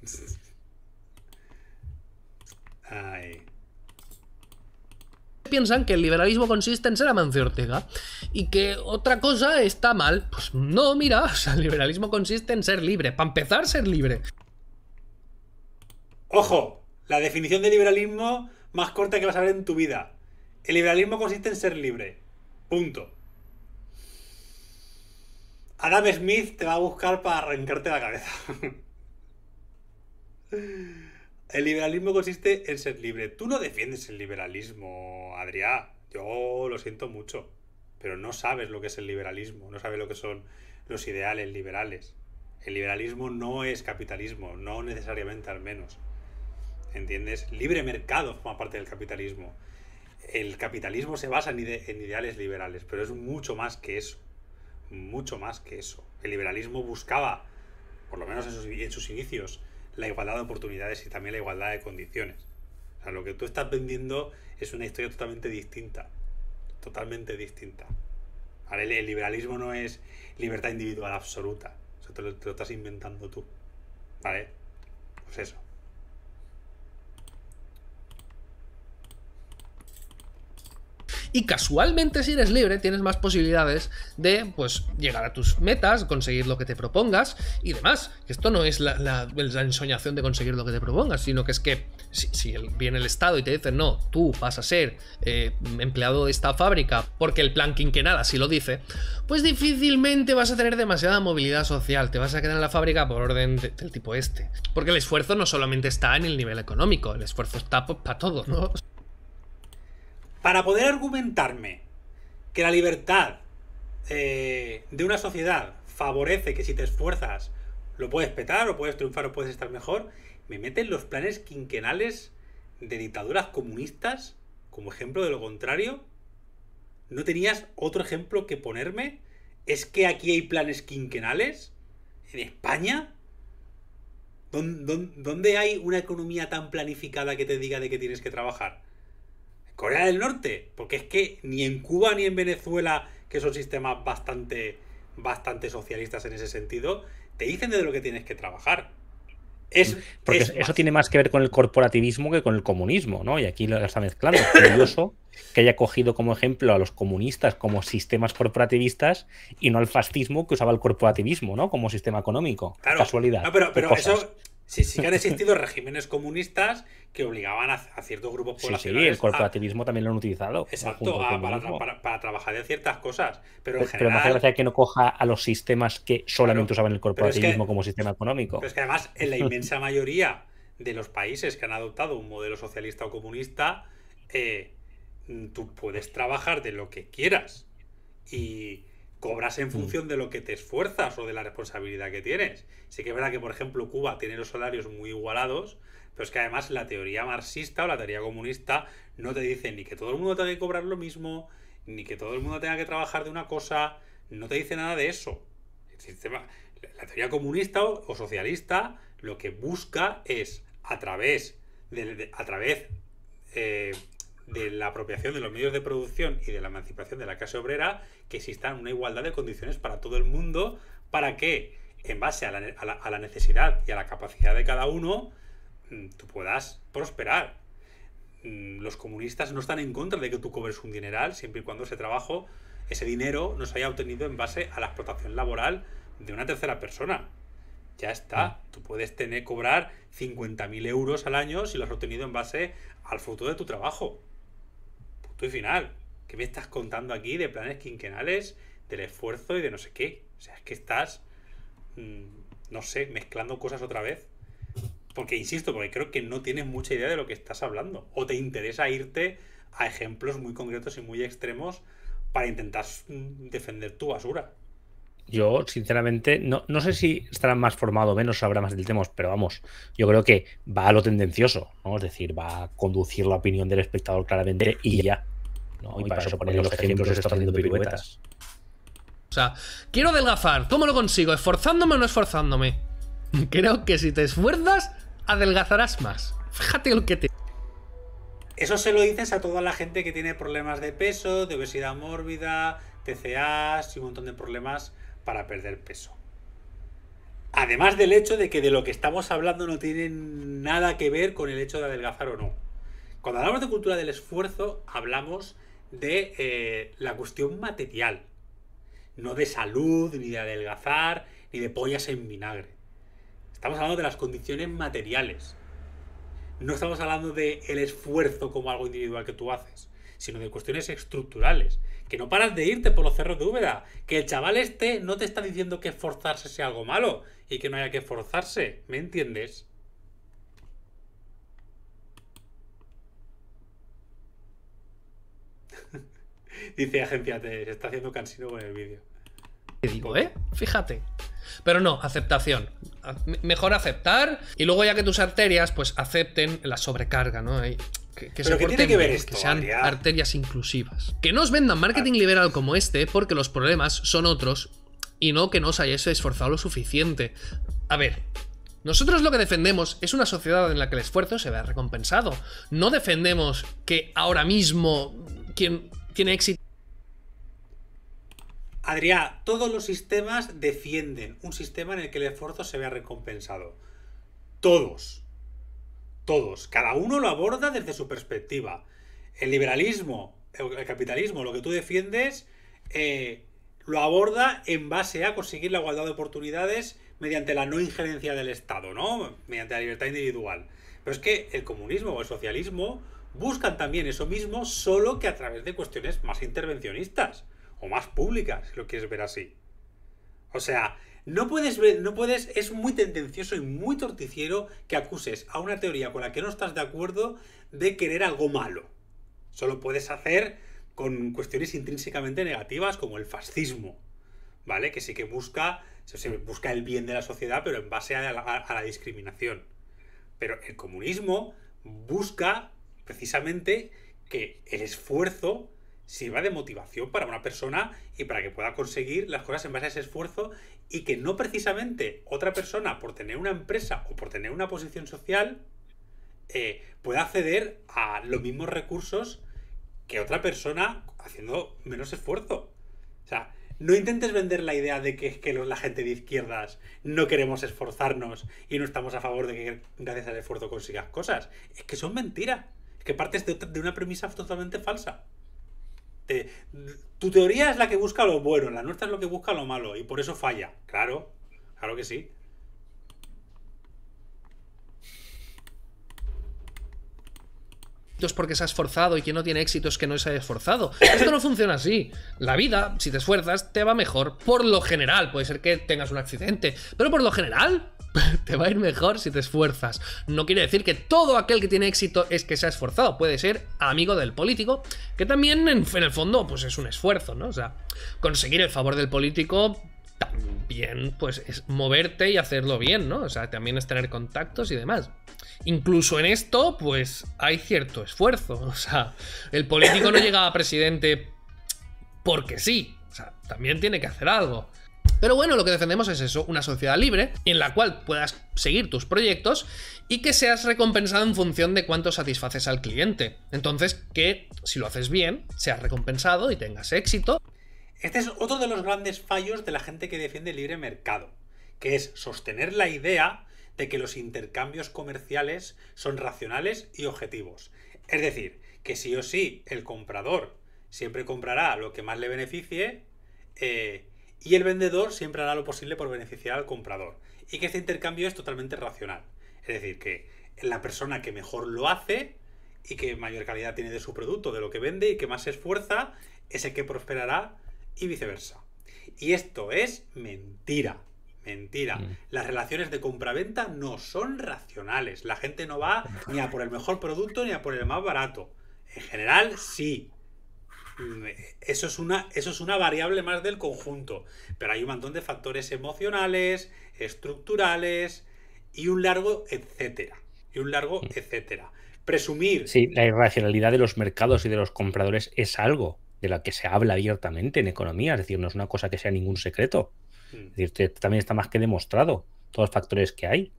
piensan que el liberalismo consiste en ser Amancio Ortega y que otra cosa está mal. Pues no, mira, el liberalismo consiste en ser libre, para empezar ser libre. Ojo, la definición de liberalismo más corta que vas a ver en tu vida. El liberalismo consiste en ser libre. Punto. Adam Smith te va a buscar para arrancarte la cabeza. El liberalismo consiste en ser libre. Tú no defiendes el liberalismo, Adrián. Yo lo siento mucho. Pero no sabes lo que es el liberalismo, no sabes lo que son los ideales liberales. El liberalismo no es capitalismo, no necesariamente al menos. ¿Entiendes? Libre mercado forma parte del capitalismo. El capitalismo se basa en, en ideales liberales, pero es mucho más que eso mucho más que eso. El liberalismo buscaba, por lo menos en sus, inicios, la igualdad de oportunidades y también la igualdad de condiciones. O sea, lo que tú estás vendiendo es una historia totalmente distinta. Totalmente distinta. vale el, liberalismo no es libertad individual absoluta. O sea, te lo estás inventando tú. ¿Vale? Pues eso. y casualmente si eres libre tienes más posibilidades de pues llegar a tus metas, conseguir lo que te propongas y demás. Esto no es la, ensoñación de conseguir lo que te propongas, sino que es que si, viene el Estado y te dice no, tú vas a ser eh, empleado de esta fábrica porque el plan nada así lo dice, pues difícilmente vas a tener demasiada movilidad social, te vas a quedar en la fábrica por orden del tipo este. Porque el esfuerzo no solamente está en el nivel económico, el esfuerzo está para pues, todos, ¿no? para poder argumentarme que la libertad eh, de una sociedad favorece que si te esfuerzas lo puedes petar o puedes triunfar o puedes estar mejor, me meten los planes quinquenales de dictaduras comunistas como ejemplo de lo contrario. ¿No tenías otro ejemplo que ponerme? ¿Es que aquí hay planes quinquenales? ¿En España? ¿Dónde, dónde hay una economía tan planificada que te diga de que tienes que trabajar? Corea del Norte, porque es que ni en Cuba ni en Venezuela, que son sistemas bastante, bastante socialistas en ese sentido, te dicen de lo que tienes que trabajar. Es, porque eso tiene más que ver con el corporativismo que con el comunismo, ¿no? Y aquí lo está mezclando. Es curioso que haya cogido como ejemplo a los comunistas como sistemas corporativistas y no al fascismo que usaba el corporativismo, ¿no? Como sistema económico. Casualidad. No, pero eso, Sí, sí que han existido regímenes comunistas que obligaban a, ciertos grupos poblacionales. Sí, sí, el corporativismo también lo han utilizado. Exacto, para, trabajar de ciertas cosas. Pero, en general, pero que no coja a los sistemas que solamente usaban el corporativismo como sistema económico. Pero es que además, en la inmensa mayoría de los países que han adoptado un modelo socialista o comunista, eh, tú puedes trabajar de lo que quieras. Y cobras en mm. función de lo que te esfuerzas o de la responsabilidad que tienes. Sí que es verdad que, por ejemplo, Cuba tiene los salarios muy igualados, pero es que además la teoría marxista o la teoría comunista no te dice ni que todo el mundo tenga que cobrar lo mismo, ni que todo el mundo tenga que trabajar de una cosa, no te dice nada de eso. la teoría comunista o socialista lo que busca es, a través de, a través eh, de la apropiación de los medios de producción y de la emancipación de la clase obrera, que exista una igualdad de condiciones para todo el mundo, para que, en base a la, a la, necesidad y a la capacidad de cada uno, mm, tú puedas prosperar. Mm, los comunistas no están en contra de que tú cobres un dineral, siempre y cuando ese trabajo, ese dinero, no se haya obtenido en base a la explotación laboral de una tercera persona ya está. Mm. Tú puedes tener, cobrar 50.000 euros al año si lo has obtenido en base al fruto de tu trabajo final. ¿Qué me estás contando aquí de planes quinquenales, del esfuerzo y de no sé qué? O sea, es que estás, mm, no sé, mezclando cosas otra vez. Porque, insisto, porque creo que no tienes mucha idea de lo que estás hablando. O te interesa irte a ejemplos muy concretos y muy extremos para intentar mm, defender tu basura yo sinceramente no, sé si estará más formado o menos, habrá más del tema, pero vamos, yo creo que va a lo tendencioso, ¿no? Es decir, va a conducir la opinión del espectador claramente y ya. Y, paso para poner los ejemplos, ejemplos está haciendo piruetas. O sea, quiero adelgazar, ¿cómo lo consigo? ¿Esforzándome o no esforzándome? Creo que si te esfuerzas, adelgazarás más. Fíjate lo que te... Eso se lo dices a toda la gente que tiene problemas de peso, de obesidad mórbida, TCAs y un montón de problemas para perder peso. Además del hecho de que de lo que estamos hablando no tiene nada que ver con el hecho de adelgazar o no. Cuando hablamos de cultura del esfuerzo, hablamos de eh, la cuestión material, no de salud, ni de adelgazar, ni de pollas en vinagre. Estamos hablando de las condiciones materiales. No estamos hablando del el esfuerzo como algo individual que tú haces, sino de cuestiones estructurales, que no paras de irte por los cerros de Úbeda, que el chaval este no te está diciendo que esforzarse sea algo malo y que no haya que esforzarse, ¿me entiendes? Dice agencia, te está haciendo cansino con el vídeo. Te digo, ¿eh? Fíjate. Pero no, aceptación. Mejor aceptar y luego ya que tus arterias pues acepten la sobrecarga, ¿no? que, que tiene que ver sean arterias inclusivas. Que no os vendan marketing liberal como este, porque los problemas son otros y no que no os hayáis esforzado lo suficiente. A ver, nosotros lo que defendemos es una sociedad en la que el esfuerzo se vea recompensado. No defendemos que ahora mismo quien tiene éxito. Adrián, todos los sistemas defienden un sistema en el que el esfuerzo se vea recompensado. Todos todos. Cada uno lo aborda desde su perspectiva. El liberalismo, el capitalismo, lo que tú defiendes, eh, lo aborda en base a conseguir la igualdad de oportunidades mediante la no injerencia del Estado, ¿no? Mediante la libertad individual. Pero es que el comunismo o el socialismo buscan también eso mismo, solo que a través de cuestiones más intervencionistas o más públicas, si lo quieres ver así. O sea, no puedes ver, no puedes, es muy tendencioso y muy torticiero que acuses a una teoría con la que no estás de acuerdo de querer algo malo. Solo puedes hacer con cuestiones intrínsecamente negativas como el fascismo, ¿vale? Que sí que busca, se busca el bien de la sociedad, pero en base a la discriminación. Pero el comunismo busca precisamente que el esfuerzo sirva de motivación para una persona y para que pueda conseguir las cosas en base a ese esfuerzo y que no precisamente otra persona, por tener una empresa o por tener una posición social, eh, pueda acceder a los mismos recursos que otra persona haciendo menos esfuerzo. O sea, no intentes vender la idea de que es que la gente de izquierdas no queremos esforzarnos y no estamos a favor de que gracias al esfuerzo consigas cosas. Es que son mentiras. Es que partes de, de una premisa totalmente falsa tu teoría es la que busca lo bueno, la nuestra es lo que busca lo malo y por eso falla. Claro, claro que sí. porque se ha esforzado y quien no tiene éxito es que no se ha esforzado. Esto no funciona así. La vida, si te esfuerzas, te va mejor por lo general. Puede ser que tengas un accidente, pero por lo general te va a ir mejor si te esfuerzas. No quiere decir que todo aquel que tiene éxito es que se ha esforzado. Puede ser amigo del político, que también en, en el fondo pues es un esfuerzo, ¿no? O sea, conseguir el favor del político también pues es moverte y hacerlo bien, ¿no? O sea, también es tener contactos y demás. Incluso en esto, pues hay cierto esfuerzo. O sea, el político no llega a presidente porque sí. O sea, también tiene que hacer algo. Pero bueno, lo que defendemos es eso, una sociedad libre en la cual puedas seguir tus proyectos y que seas recompensado en función de cuánto satisfaces al cliente. Entonces, que si lo haces bien, seas recompensado y tengas éxito este es otro de los grandes fallos de la gente que defiende el libre mercado, que es sostener la idea de que los intercambios comerciales son racionales y objetivos. Es decir, que sí o sí el comprador siempre comprará lo que más le beneficie eh, y el vendedor siempre hará lo posible por beneficiar al comprador. Y que este intercambio es totalmente racional. Es decir, que la persona que mejor lo hace y que mayor calidad tiene de su producto, de lo que vende y que más se esfuerza, es el que prosperará y viceversa. Y esto es mentira. Mentira. Mm. Las relaciones de compra venta no son racionales. La gente no va ni a por el mejor producto ni a por el más barato. En general, sí. Mm, eso es, una, eso es una variable más del conjunto. Pero hay un montón de factores emocionales, estructurales y un largo etcétera. Y un largo mm. etcétera. Presumir. Sí, la irracionalidad de los mercados y de los compradores es algo de la que se habla abiertamente en economía, es decir, no es una cosa que sea ningún secreto. Hmm. Es decir, también está más que demostrado todos los factores que hay.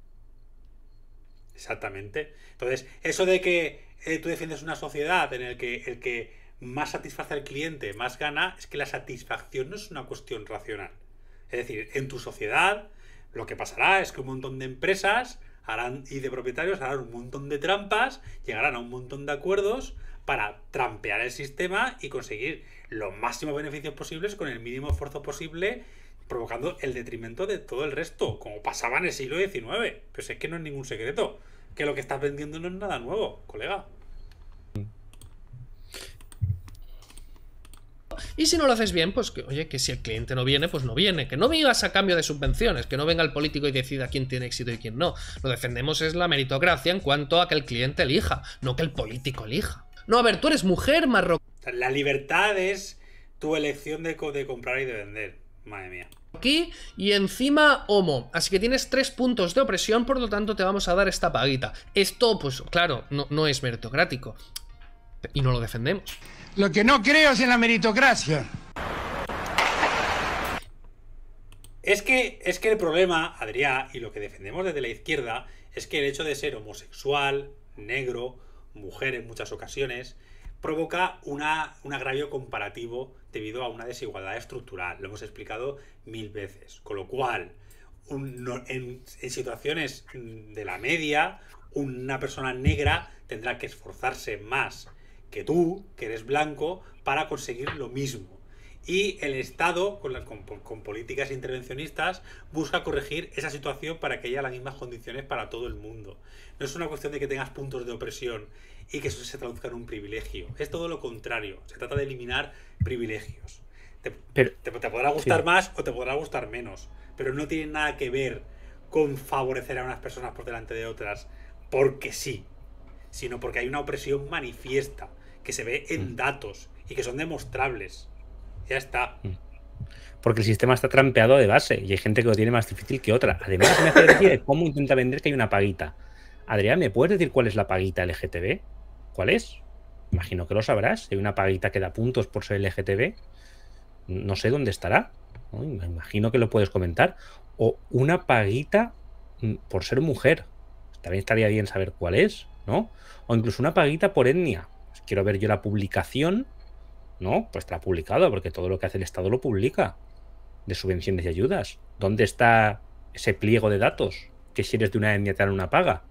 Exactamente. Entonces, eso de que eh, tú defiendes una sociedad en la que el que más satisface al cliente, más gana, es que la satisfacción no es una cuestión racional. Es decir, en tu sociedad lo que pasará es que un montón de empresas harán, y de propietarios harán un montón de trampas, llegarán a un montón de acuerdos para trampear el sistema y conseguir los máximos beneficios posibles con el mínimo esfuerzo posible, provocando el detrimento de todo el resto, como pasaba en el siglo XIX. Pues es que no es ningún secreto, que lo que estás vendiendo no es nada nuevo, colega. Y si no lo haces bien, pues que, oye, que si el cliente no viene, pues no viene. Que no vivas a cambio de subvenciones, que no venga el político y decida quién tiene éxito y quién no. Lo defendemos es la meritocracia en cuanto a que el cliente elija, no que el político elija. No, a ver, tú eres mujer marroquí. La libertad es tu elección de, comprar y de vender. Madre mía aquí y encima homo. Así que tienes tres puntos de opresión, por lo tanto te vamos a dar esta paguita. Esto, pues claro, no, es meritocrático. Y no lo defendemos. Lo que no creo es en la meritocracia. Es que, es que el problema, Adrián, y lo que defendemos desde la izquierda, es que el hecho de ser homosexual, negro, mujer en muchas ocasiones, provoca un agravio comparativo debido a una desigualdad estructural. Lo hemos explicado mil veces. Con lo cual, en, situaciones mm, de la media, una persona negra tendrá que esforzarse más que tú, que eres blanco, para conseguir lo mismo y el Estado, con, con, políticas intervencionistas, busca corregir esa situación para que haya las mismas condiciones para todo el mundo. No es una cuestión de que tengas puntos de opresión y que eso se traduzca en un privilegio. Es todo lo contrario. Se trata de eliminar privilegios. Te, pero, te, podrá gustar más o te podrá gustar menos, pero no tiene nada que ver con favorecer a unas personas por delante de otras, porque sí, sino porque hay una opresión manifiesta, que se ve en mm. datos y que son demostrables. Ya está. Porque el sistema está trampeado de base y hay gente que lo tiene más difícil que otra. Además, me hace decir cómo intenta vender que hay una paguita. Adrián, ¿me puedes decir cuál es la paguita LGTB? ¿Cuál es? Imagino que lo sabrás. Hay una paguita que da puntos por ser LGTB. No sé dónde estará. Me Imagino que lo puedes comentar. O una paguita mm, por ser mujer. También estaría bien saber cuál es, ¿no? O incluso una paguita por etnia. Pues quiero ver yo la publicación no, pues está publicado, porque todo lo que hace el Estado lo publica, de subvenciones y ayudas. ¿Dónde está ese pliego de datos? Que si eres de una etnia te dan una paga.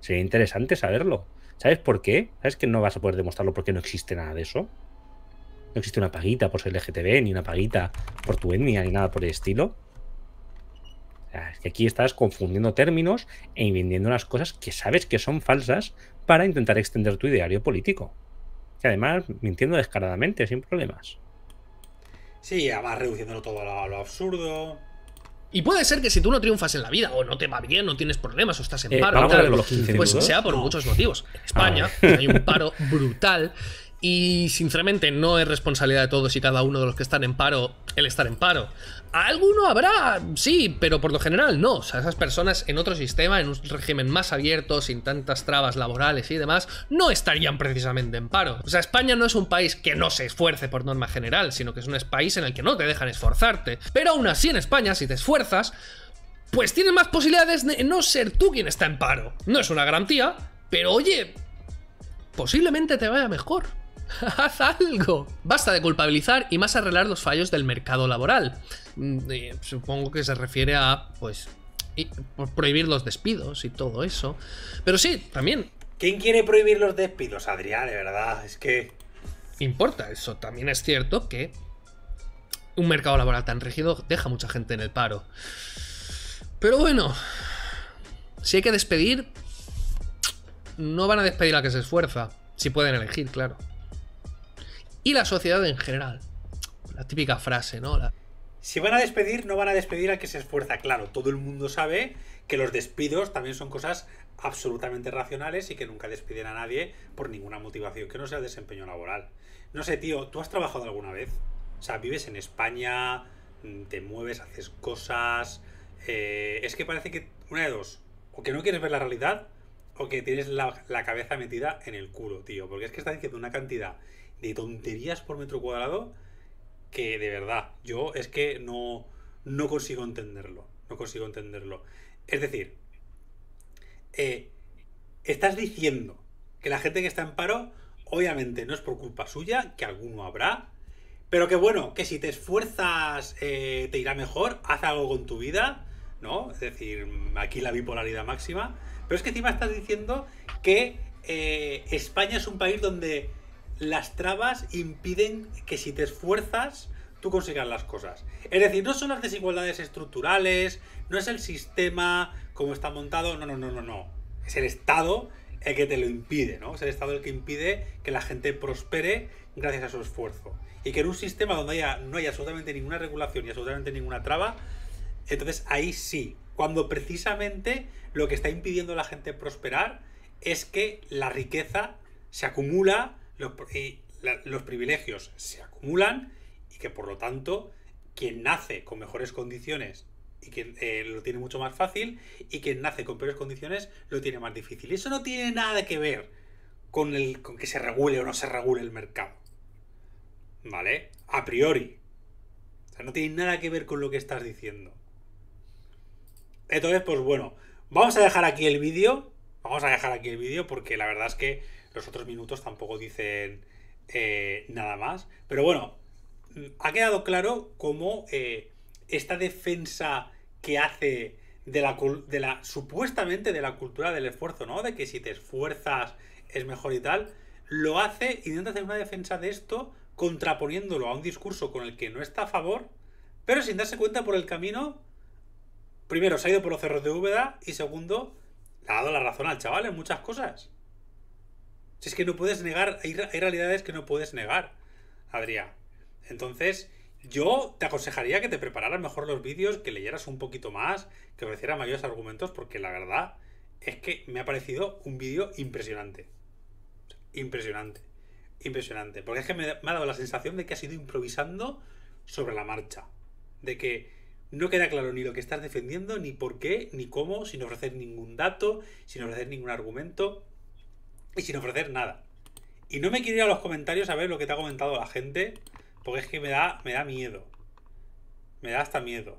Sería interesante saberlo. ¿Sabes por qué? ¿Sabes que no vas a poder demostrarlo porque no existe nada de eso? No existe una paguita por ser LGTB, ni una paguita por tu etnia, ni nada por el estilo. es que aquí estás confundiendo términos e inventando unas cosas que sabes que son falsas para intentar extender tu ideario político que además mintiendo descaradamente, sin problemas. Sí, además reduciéndolo todo a lo, absurdo. Y puede ser que si tú no triunfas en la vida, o no te va bien, no tienes problemas, o estás en eh, paro, pues sea por muchos motivos. España hay un paro brutal y sinceramente no es responsabilidad de todos y cada uno de los que están en paro el estar en paro. alguno habrá, sí, pero por lo general no. O sea, esas personas en otro sistema, en un régimen más abierto, sin tantas trabas laborales y demás, no estarían precisamente en paro. O sea, España no es un país que no se esfuerce por norma general, sino que es un país en el que no te dejan esforzarte. Pero aún así en España, si te esfuerzas, pues tienes más posibilidades de no ser tú quien está en paro. No es una garantía, pero oye, posiblemente te vaya mejor. haz algo. Basta de culpabilizar y más arreglar los fallos del mercado laboral. Mm, supongo que se refiere a, pues, prohibir los despidos y todo eso. Pero sí, también. ¿Quién quiere prohibir los despidos, Adrián? De verdad, es que... Importa, eso también es cierto que un mercado laboral tan rígido deja mucha gente en el paro. Pero bueno, si hay que despedir, no van a despedir a que se esfuerza, si pueden elegir, claro y la sociedad en general. La típica frase, ¿no? Si van a despedir, no van a despedir al que se esfuerza. Claro, todo el mundo sabe que los despidos también son cosas absolutamente racionales y que nunca despiden a nadie por ninguna motivación que no sea el desempeño laboral. No sé, tío, ¿tú has trabajado alguna vez? O sea, vives en España, te mueves, haces cosas. Eh, es que parece que una de dos, o que no quieres ver la realidad, o que tienes la, cabeza metida en el culo, tío, porque es que está diciendo una cantidad de tonterías por metro cuadrado que de verdad, yo es que no, no consigo entenderlo. No consigo entenderlo. Es decir, eh, estás diciendo que la gente que está en paro, obviamente no es por culpa suya, que alguno habrá, pero que bueno, que si te esfuerzas eh, te irá mejor, haz algo con tu vida, ¿no? Es decir, aquí la bipolaridad máxima. Pero es que encima estás diciendo que eh, España es un país donde las trabas impiden que si te esfuerzas, tú consigas las cosas. Es decir, no son las desigualdades estructurales, no es el sistema como está montado, no, no, no, no, no. Es el Estado el que te lo impide, ¿no? Es el Estado el que impide que la gente prospere gracias a su esfuerzo. Y que en un sistema donde haya, no haya absolutamente ninguna regulación y absolutamente ninguna traba, entonces ahí sí, cuando precisamente lo que está impidiendo a la gente prosperar es que la riqueza se acumula los, los privilegios se acumulan y que por lo tanto quien nace con mejores condiciones y que eh, lo tiene mucho más fácil y quien nace con peores condiciones lo tiene más difícil. Eso no tiene nada que ver con, el, con que se regule o no se regule el mercado. ¿Vale? A priori. O sea, no tiene nada que ver con lo que estás diciendo. Entonces, pues bueno, vamos a dejar aquí el vídeo. Vamos a dejar aquí el vídeo porque la verdad es que los otros minutos tampoco dicen eh, nada más. Pero bueno, mm, ha quedado claro cómo eh, esta defensa que hace de la, de la supuestamente de la cultura del esfuerzo, ¿no? De que si te esfuerzas es mejor y tal, lo hace, intenta hacer una defensa de esto contraponiéndolo a un discurso con el que no está a favor, pero sin darse cuenta por el camino, primero se ha ido por los cerros de Úbeda y segundo, le ha dado la razón al chaval en muchas cosas. Si es que no puedes negar, hay, realidades que no puedes negar, Adrián. Entonces, yo te aconsejaría que te prepararas mejor los vídeos, que leyeras un poquito más, que ofrecieras mayores argumentos, porque la verdad es que me ha parecido un vídeo impresionante. Impresionante. Impresionante. Porque es que me, ha dado la sensación de que has ido improvisando sobre la marcha. De que no queda claro ni lo que estás defendiendo, ni por qué, ni cómo, sin ofrecer ningún dato, sin ofrecer ningún argumento y sin ofrecer nada. Y no me quiero ir a los comentarios a ver lo que te ha comentado la gente, porque es que me da, me da miedo. Me da hasta miedo.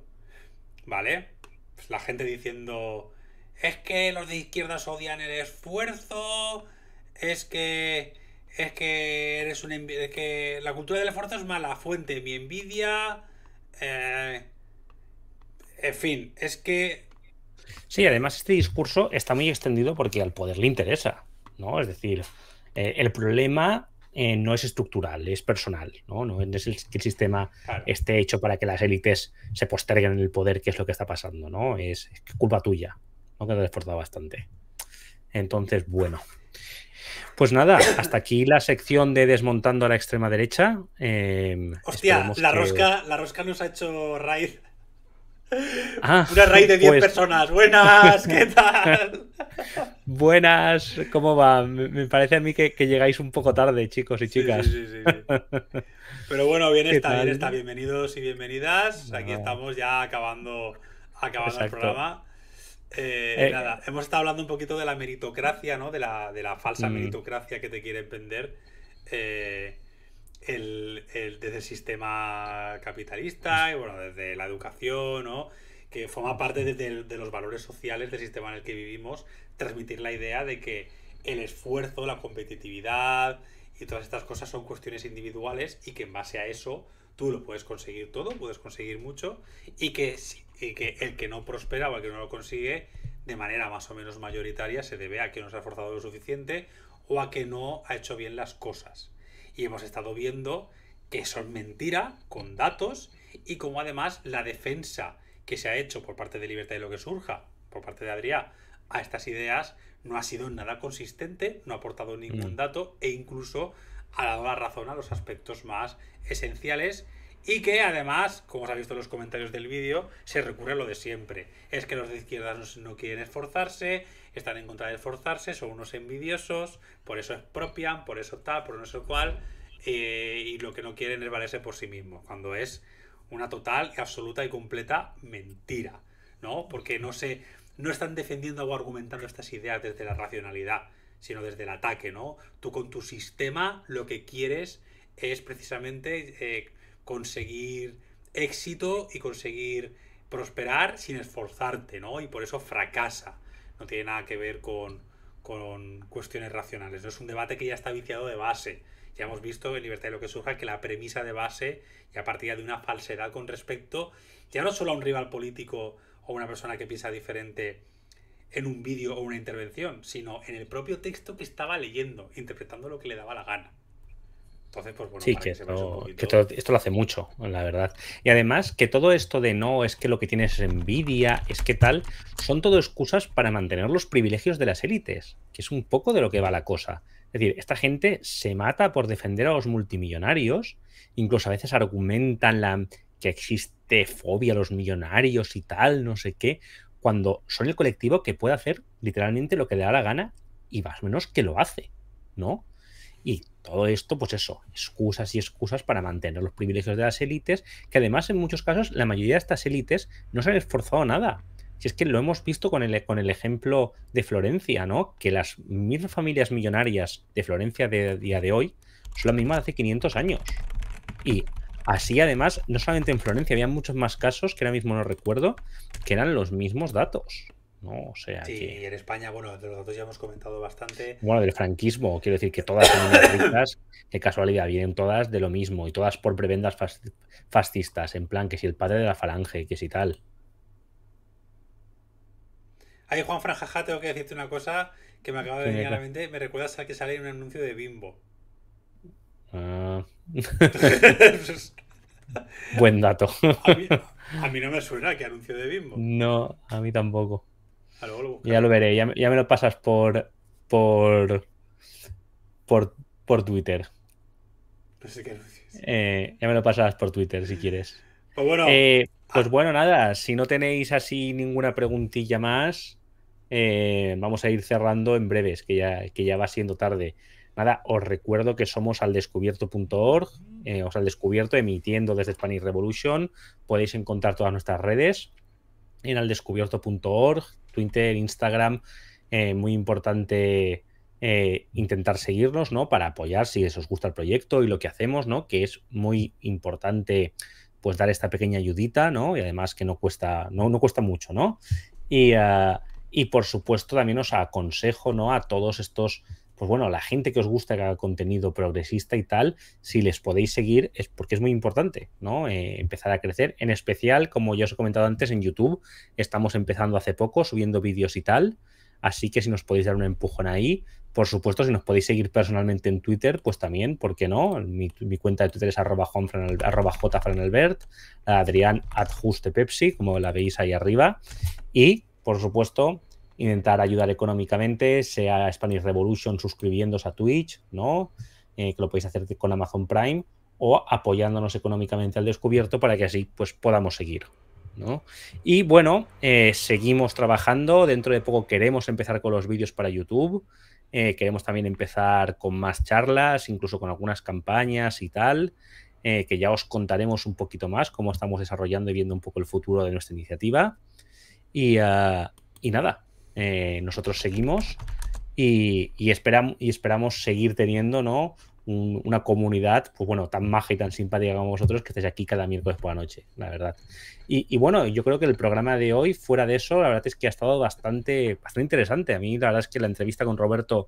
¿Vale? Pues la gente diciendo, es que los de izquierdas odian el esfuerzo, es que es que eres un es que la cultura del esfuerzo es mala fuente mi envidia eh, en fin es que sí además este discurso está muy extendido porque al poder le interesa es decir, eh, el problema eh, no es estructural, es personal, ¿no? es el, que el sistema esté hecho para que las élites se posterguen en el poder, que es lo que está pasando, ¿no? Es, culpa tuya, ¿no? Que te has esforzado bastante. Entonces, bueno. Pues nada, hasta aquí la sección de desmontando a la extrema derecha. Eh, Hostia, la, rosca, la rosca nos ha hecho raíz Ah, Una raíz de 10 pues- personas. Buenas, ¿qué tal? Buenas, ¿cómo va? Me parece a mí que, llegáis un poco tarde, chicos y chicas. Sí, sí, sí, Pero bueno, bien está, bien está. Bienvenidos y bienvenidas. Aquí estamos ya acabando, acabando el programa. Eh, eh. Nada, hemos estado hablando un poquito de la meritocracia, ¿no? De la, de la falsa mm. meritocracia que te quieren vender. Eh, el, desde el sistema capitalista pues y bueno, desde la educación, que forma parte de, los valores sociales del sistema en el que vivimos, transmitir la idea de que el esfuerzo, la competitividad y todas estas cosas son cuestiones individuales y que en base a eso tú lo puedes conseguir todo, puedes conseguir mucho y que, y que el que no prospera o el que no lo consigue de manera más o menos mayoritaria se debe a que no se ha esforzado lo suficiente o a que no ha hecho bien las cosas y hemos estado viendo que son mentira con datos y como además la defensa que se ha hecho por parte de Libertad y lo que surja, por parte de adrián a estas ideas no ha sido nada consistente, no ha aportado ningún mm. dato e incluso ha dado la razón a los aspectos más esenciales y que además, como se ha visto en los comentarios del vídeo, se recurre a lo de siempre. Es que los de izquierdas no quieren esforzarse, están en contra de esforzarse, son unos envidiosos, por eso expropian, por eso tal, por eso cual eh, y lo que no quieren es valerse por sí mismos, cuando es una total, absoluta y completa mentira, ¿no? Porque no se, no están defendiendo o argumentando estas ideas desde la racionalidad, sino desde el ataque, ¿no? Tú con tu sistema lo que quieres es precisamente eh, conseguir éxito y conseguir prosperar sin esforzarte, ¿no? Y por eso fracasa no tiene nada que ver con, cuestiones racionales. ¿no? Es un debate que ya está viciado de base. Ya hemos visto en Libertad de lo que surja que la premisa de base ya partir de una falsedad con respecto ya no solo a un rival político o una persona que piensa diferente en un vídeo o una intervención, sino en el propio texto que estaba leyendo, interpretando lo que le daba la gana. Entonces, pues bueno, sí, que, esto lo hace mucho, la verdad. Y además, que todo esto de no, es que lo que tienes es envidia, es que tal, son todo excusas para mantener los privilegios de las élites, que es un poco de lo que va la cosa. Es decir, esta gente se mata por defender a los multimillonarios, incluso a veces argumentan la, que existe fobia a los millonarios y tal, no sé qué, cuando son el colectivo que puede hacer literalmente lo que le da la gana y más o menos que lo hace, ¿no? Y todo esto, pues eso, excusas y excusas para mantener los privilegios de las élites, que además en muchos casos la mayoría de estas élites no se han esforzado nada. Si es que lo hemos visto con el, con el ejemplo de Florencia, ¿no? Que las mil familias millonarias de Florencia de día de hoy son las mismas de hace 500 años. Y así además, no solamente en Florencia, había muchos más casos que ahora mismo no recuerdo, que eran los mismos datos. ¿no? O sea, sí, y en España, bueno, de los datos ya hemos comentado bastante. Bueno, del franquismo, quiero decir que todas son unas de casualidad, vienen todas de lo mismo y todas por prebendas fascistas, en plan que si el padre de la falange, que si tal. Ahí, Juan Franjaja, tengo que decirte una cosa que me acaba de venir a la mente. Me recuerdas a que sale un anuncio de Bimbo. Ah. Buen dato. a, mí, a mí no me suena que anuncio de Bimbo. No, a mí tampoco ya lo veré, ya, me lo pasas por por por, Twitter. Pues eh, ya me lo pasas por Twitter si quieres. Pues bueno. Eh, ah. pues nada, si no tenéis así ninguna preguntilla más, eh, vamos a ir cerrando en breves, que ya, que ya va siendo tarde. Nada, os recuerdo que somos aldescubierto.org, os al descubierto emitiendo desde Spanish Revolution. Podéis encontrar todas nuestras redes en aldescubierto.org, Twitter, Instagram, eh, muy importante eh, intentar seguirnos, ¿no? Para apoyar si os gusta el proyecto y lo que hacemos, ¿no? Que es muy importante pues dar esta pequeña ayudita, ¿no? Y además que no cuesta, no, no cuesta mucho, ¿no? Y, ah, y por supuesto también os aconsejo, ¿no? A todos estos pues bueno, la gente que os gusta el contenido progresista y tal, si les podéis seguir es porque es muy importante, ¿no? Eh, empezar a crecer, en especial, como ya os he comentado antes, en YouTube estamos empezando hace poco, subiendo vídeos y tal, así que si nos podéis dar un empujón ahí, por supuesto, si nos podéis seguir personalmente en Twitter, pues también, ¿por qué no? Mi, cuenta de Twitter es arroba, jfranelbert, Adrián adjustepepsi, como la veis ahí arriba, y por supuesto, intentar ayudar económicamente, sea Spanish Revolution suscribiéndose a Twitch, ¿no? Eh, que lo podéis hacer con Amazon Prime, o apoyándonos económicamente al descubierto para que así pues, podamos seguir. Y bueno, eh, seguimos trabajando. Dentro de poco queremos empezar con los vídeos para YouTube. Eh, queremos también empezar con más charlas, incluso con algunas campañas y tal, que ya os contaremos un poquito más cómo estamos desarrollando y viendo un poco el futuro de nuestra iniciativa. y ah, nada, eh, nosotros seguimos y, y, y, esperamos seguir teniendo ¿no? una comunidad pues bueno, tan maja y tan simpática como vosotros que estéis aquí cada miércoles por la noche, la verdad. Y, bueno, yo creo que el programa de hoy, fuera de eso, la verdad es que ha estado bastante, bastante interesante. A mí la verdad es que la entrevista con Roberto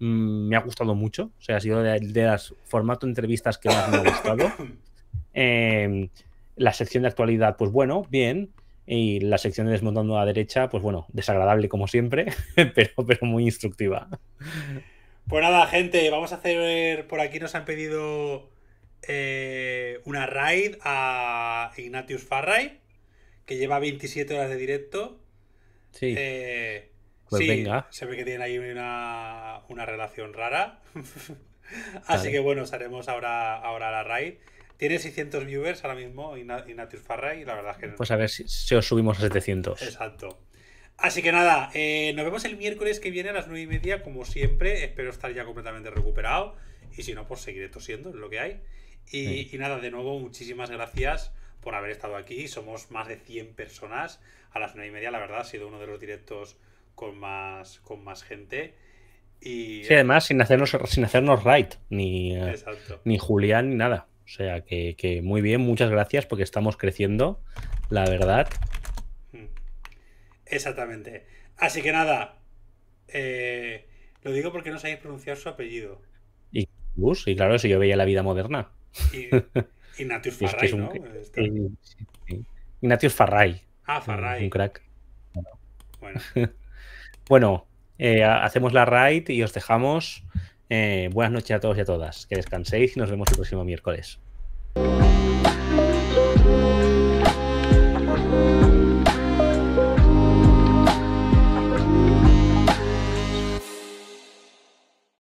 mm, me ha gustado mucho, o sea, ha sido de, las formato de entrevistas que más me ha gustado. Eh, la sección de actualidad, pues bueno, bien. Y la sección de desmontando a la derecha, pues bueno, desagradable como siempre, pero, pero muy instructiva. Pues nada, gente, vamos a hacer. Por aquí nos han pedido eh, una raid a Ignatius Farray, que lleva 27 horas de directo. Sí. Eh, pues venga. Se ve que tienen ahí una, relación rara. Así que bueno, haremos ahora, ahora la raid. Tiene 600 viewers ahora mismo y Ignatius Farray y la verdad es que... Pues a ver si, os subimos a 700. Exacto. Así que nada, eh, nos vemos el miércoles que viene a las 9 y media, como siempre. Espero estar ya completamente recuperado. Y si no, pues seguiré tosiendo, es lo que hay. Y, nada, de nuevo, muchísimas gracias por haber estado aquí. Somos más de 100 personas. A las 9 y media, la verdad, ha sido uno de los directos con más, con más gente. Y, sí, además, sin hacernos, sin hacernos right, ni, ni Julián, ni nada. O sea que, muy bien, muchas gracias porque estamos creciendo, la verdad. Hmm. Exactamente. Así que nada, eh, lo digo porque no sabéis pronunciar su apellido. Y, y claro, eso yo veía la vida moderna. Ignatius Farray, ¿no? Ah, Farray. Un crack. Bueno. Eh, hacemos la raid y os dejamos. Eh, buenas noches a todos y a todas. Que descanséis y nos vemos el próximo miércoles.